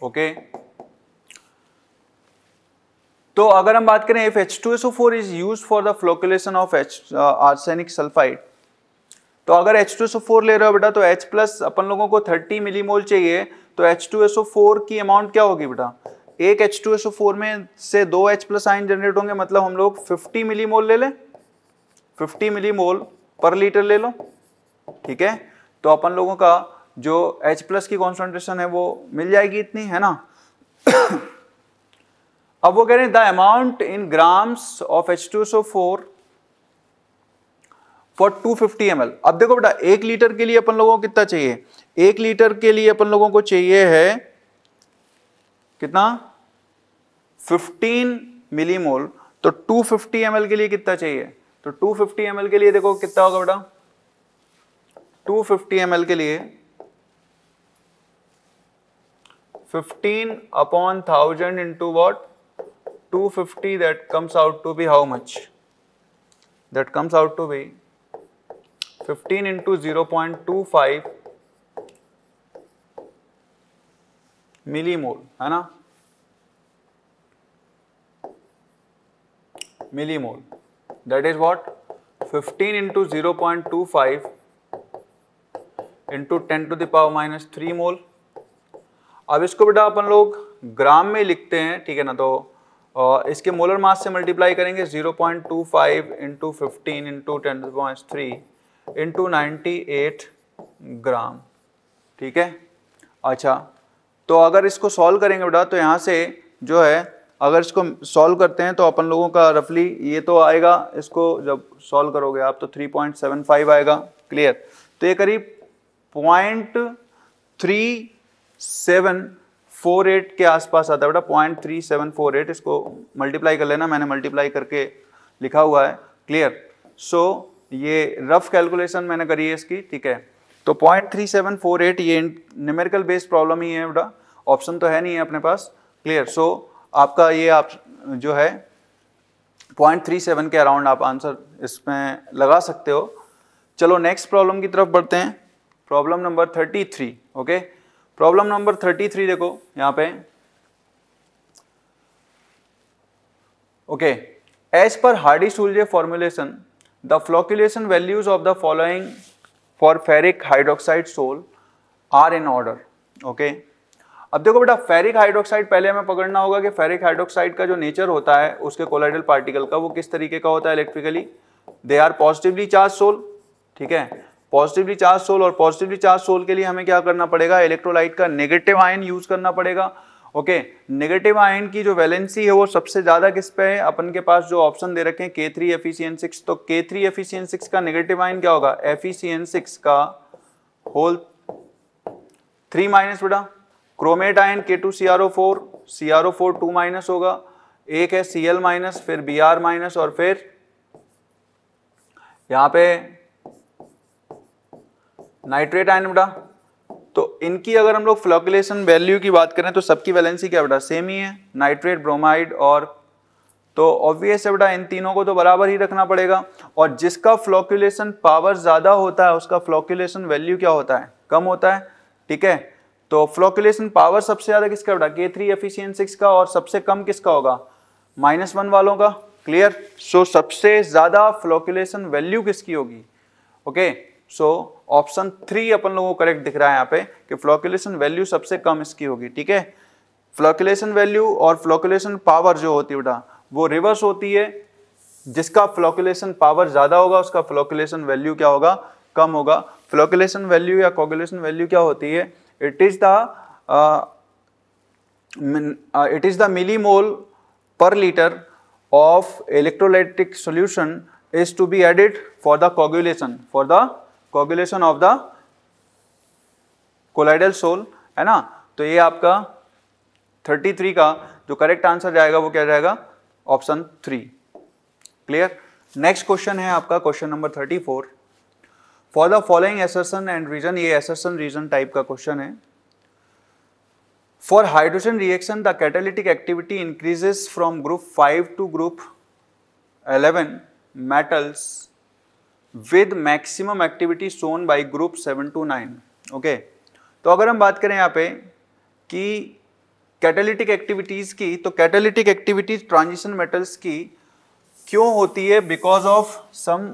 ओके तो अगर हम बात करें F H two S O four is use for the flocculation of H arsenic sulphide तो अगर H two S O four ले रहे हो बेटा तो एच प्लस अपन लोगों को 30 मिलीमोल चाहिए तो H two S O four की अमाउंट क्या होगी बेटा एक H two S O four में से दो एच प्लस आइन जनरेट होंगे मतलब हम लोग 50 मिलीमोल ले लें 50 मिलीमोल पर लीटर ले लो ठीक है तो अपन लोगों का जो H प्लस की कॉन्सेंट्रेशन है वो मिल जाएगी इतनी है ना (coughs) अब वो कह रहे हैं the amount in grams of H two S O four for two fifty M अब देखो बेटा एक लीटर के लिए अपन लोगों को कितना चाहिए एक लीटर के लिए अपन लोगों को चाहिए है कितना 15 मिलीमोल तो 250 फिफ्टी के लिए कितना चाहिए तो 250 फिफ्टी के लिए देखो कितना होगा बेटा 250 फिफ्टी के लिए 15 upon 1000 into what? 250 that comes out to be how much? That comes out to be 15 into 0.25 millimole, है ना Millimole. that is what 15 into 0.25 into 10 to the power minus 3 mole अब इसको बेटा अपन लोग ग्राम में लिखते हैं ठीक है ना तो इसके मोलर मास से मल्टीप्लाई करेंगे 0.25 point two five into fifteen into ten point three into ninety eight gram ठीक है अच्छा तो अगर इसको सॉल्व करेंगे बेटा तो यहाँ से जो है अगर इसको सॉल्व करते हैं तो अपन लोगों का रफली ये तो आएगा इसको जब सॉल्व करोगे आप तो 3.75 आएगा क्लियर तो ये करीब point three seven four eight के आसपास आता है बेटा point three seven four eight इसको मल्टीप्लाई कर लेना मैंने मल्टीप्लाई करके लिखा हुआ है क्लियर सो so, ये रफ कैलकुलेशन मैंने करी है इसकी ठीक है तो point three seven four eight ये न्यूमेरिकल बेस्ड प्रॉब्लम ही है बेटा ऑप्शन तो है नहीं है अपने पास क्लियर सो so, आपका ये आप जो है पॉइंट थ्री सेवन के अराउंड आप आंसर इसमें लगा सकते हो चलो नेक्स्ट प्रॉब्लम की तरफ बढ़ते हैं problem number thirty three okay problem number thirty three देखो यहां पे okay as per Hardy Schulze formulation the flocculation values of the following for ferric hydroxide sol are in order okay अब देखो बेटा फेरिक हाइड्रोक्साइड पहले हमें पकड़ना होगा कि फेरिक हाइड्रोक्साइड का जो नेचर होता है उसके कोलाइडल पार्टिकल का वो किस तरीके का होता है electrically they are positively charge sol ठीक है पॉजिटिवली चार्ज सोल और पॉजिटिवली चार्ज सोल के लिए हमें क्या करना पड़ेगा इलेक्ट्रोलाइट का नेगेटिव आयन यूज करना पड़ेगा ओके नेगेटिव आयन की जो वैलेंसी है वो सबसे ज़्यादा किस पे है अपन के पास जो ऑप्शन दे रखे हैं के थ्री एफिसियन सिक्स तो के थ्री एफिसियन सिक्स का नेगेटिव आयन क्या होगा एफिसियन सिक्स e का होल थ्री माइनस बेटा chromate ion K two C R O four C R O four two minus होगा एक है सी एल माइनस फिर बी आर माइनस और फिर यहाँ पे नाइट्रेट आयन बेटा तो इनकी अगर हम लोग फ्लोकुलेशन वैल्यू की बात करें तो सबकी वैलेंसी क्या बेटा सेम ही है नाइट्रेट ब्रोमाइड और तो ऑब्वियस है बेटा इन तीनों को तो बराबर ही रखना पड़ेगा और जिसका फ्लोकुलेशन पावर ज़्यादा होता है उसका फ्लोकुलेशन वैल्यू क्या होता है कम होता है ठीक है तो फ्लोकुलेशन पावर सबसे ज़्यादा किसका बेटा के थ्री एफिशियन का और सबसे कम किसका होगा माइनस वन वालों का क्लियर सो so, सबसे ज़्यादा फ्लोकुलेशन वैल्यू किसकी होगी okay okay? So so, option three अपन लोगों को करेक्ट दिख रहा है यहाँ पे कि फ्लोकुलेशन वैल्यू सबसे कम इसकी होगी ठीक है फ्लोकुलेशन वैल्यू और फ्लोकुलेशन पावर जो होती है बेटा वो रिवर्स होती है जिसका फ्लोकुलेशन पावर ज़्यादा होगा उसका फ्लोकुलेशन वैल्यू क्या होगा कम होगा फ्लोकुलेशन वैल्यू या कोगुलेशन वैल्यू क्या होती है it is the it is the millimole per litre of electrolytic solution is to be added for the coagulation for the coagulation of the colloidal sol है ना तो ये आपका 33 का जो करेक्ट आंसर जाएगा वो क्या जाएगा option three clear next question है आपका question number 34 for the following assertion and reason ये एसर्सन रीजन टाइप का क्वेश्चन है for hydrogen reaction the catalytic activity increases from group five to group 11 metals with maximum activity shown by group seven to nine okay तो अगर हम बात करें यहाँ पे कि कैटेलिटिक एक्टिविटीज़ की तो कैटेलिटिक एक्टिविटीज ट्रांजिशन मेटल्स की क्यों होती है because of some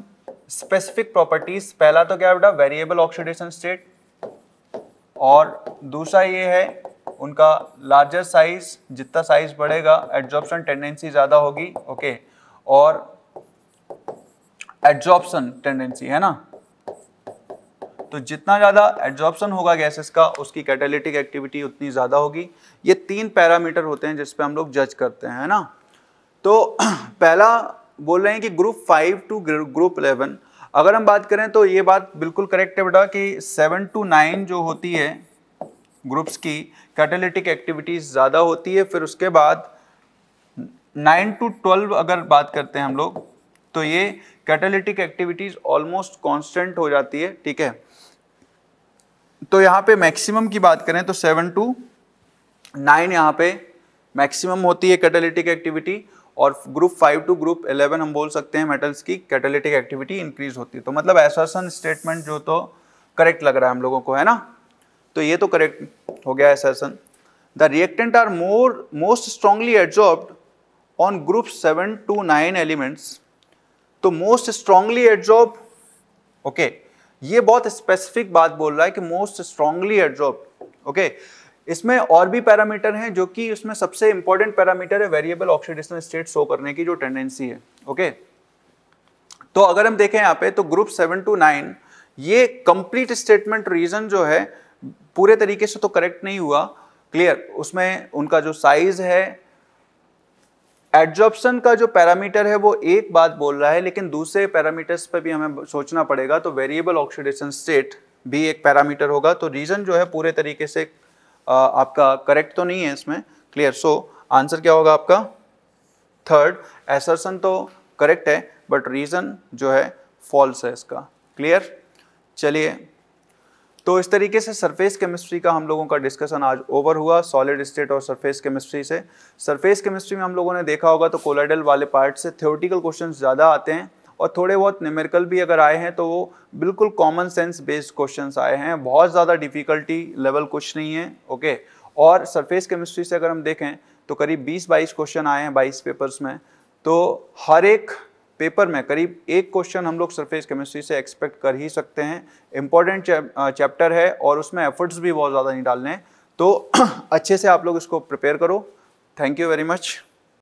specific properties पहला तो क्या है बेटा वेरिएबल ऑक्सीडेशन स्टेट और दूसरा ये है उनका लार्जर साइज जितना साइज बढ़ेगा एड्जॉर्प्शन टेंडेंसी ज़्यादा होगी ओके और एड्जॉर्प्शन टेंडेंसी है ना तो जितना ज़्यादा एड्जॉर्प्शन होगा गैसेस का उसकी कैटेलिटिक एक्टिविटी उतनी ज़्यादा होगी ये तीन पैरामीटर होते हैं जिसपे हम लोग जज करते हैं है ना तो (clears throat) पहला बोल रहे हैं कि group five to group eleven अगर हम बात करें तो ये बात बिल्कुल करेक्ट है बेटा कि सेवन टू नाइन जो होती है ग्रुप्स की कैटेलिटिक एक्टिविटीज़ ज़्यादा होती है फिर उसके बाद नाइन टू ट्वेल्व अगर बात करते हैं हम लोग तो ये कैटालिटिक एक्टिविटीज ऑलमोस्ट कॉन्स्टेंट हो जाती है ठीक है तो यहाँ पे मैक्सिमम की बात करें तो सेवन टू नाइन यहाँ पे मैक्सिमम होती है कैटालिटिक एक्टिविटी और group five to group eleven हम बोल सकते हैं मेटल्स की कैटालिटिक एक्टिविटी इंक्रीज होती है तो मतलब एसासन स्टेटमेंट जो तो करेक्ट लग रहा है हम लोगों को है ना तो ये तो करेक्ट हो गया assertion the reactant are more most strongly absorb on group seven to nine elements तो मोस्ट स्ट्रांगली एड्रॉप ओके ये बहुत स्पेसिफिक बात बोल रहा है कि मोस्ट स्ट्रांगली एड्रॉप ओके इसमें और भी पैरामीटर हैं जो कि उसमें सबसे इंपॉर्टेंट पैरामीटर है वेरिएबल ऑक्सीडेशन स्टेट शो करने की जो टेंडेंसी है ओके तो अगर हम देखें यहाँ पे तो ग्रुप सेवन टू नाइन ये कंप्लीट स्टेटमेंट रीजन जो है पूरे तरीके से तो करेक्ट नहीं हुआ क्लियर उसमें उनका जो साइज है एडजॉप्शन का जो पैरामीटर है वो एक बात बोल रहा है लेकिन दूसरे पैरामीटर्स पर भी हमें सोचना पड़ेगा तो वेरिएबल ऑक्सीडेशन स्टेट भी एक पैरामीटर होगा तो रीज़न जो है पूरे तरीके से आपका करेक्ट तो नहीं है इसमें क्लियर सो आंसर क्या होगा आपका थर्ड एसरसन तो करेक्ट है बट रीज़न जो है फॉल्स है इसका क्लियर चलिए तो इस तरीके से सरफेस केमिस्ट्री का हम लोगों का डिस्कशन आज ओवर हुआ सॉलिड स्टेट और सरफेस केमिस्ट्री से सरफेस केमिस्ट्री में हम लोगों ने देखा होगा तो कोलाइडल वाले पार्ट से थ्योरेटिकल क्वेश्चन ज़्यादा आते हैं और थोड़े बहुत न्यूमेरिकल भी अगर आए हैं तो वो बिल्कुल कॉमन सेंस बेस्ड क्वेश्चन आए हैं बहुत ज़्यादा डिफिकल्टी लेवल कुछ नहीं है ओके और सरफेस केमिस्ट्री से अगर हम देखें तो करीब 20-22 क्वेश्चन आए हैं 22 पेपर्स में तो हर एक पेपर में करीब एक क्वेश्चन हम लोग सरफेस केमिस्ट्री से एक्सपेक्ट कर ही सकते हैं इंपॉर्टेंट चैप्टर है और उसमें एफर्ट्स भी बहुत ज़्यादा नहीं डालने हैं तो (clears throat) अच्छे से आप लोग इसको प्रिपेयर करो थैंक यू वेरी मच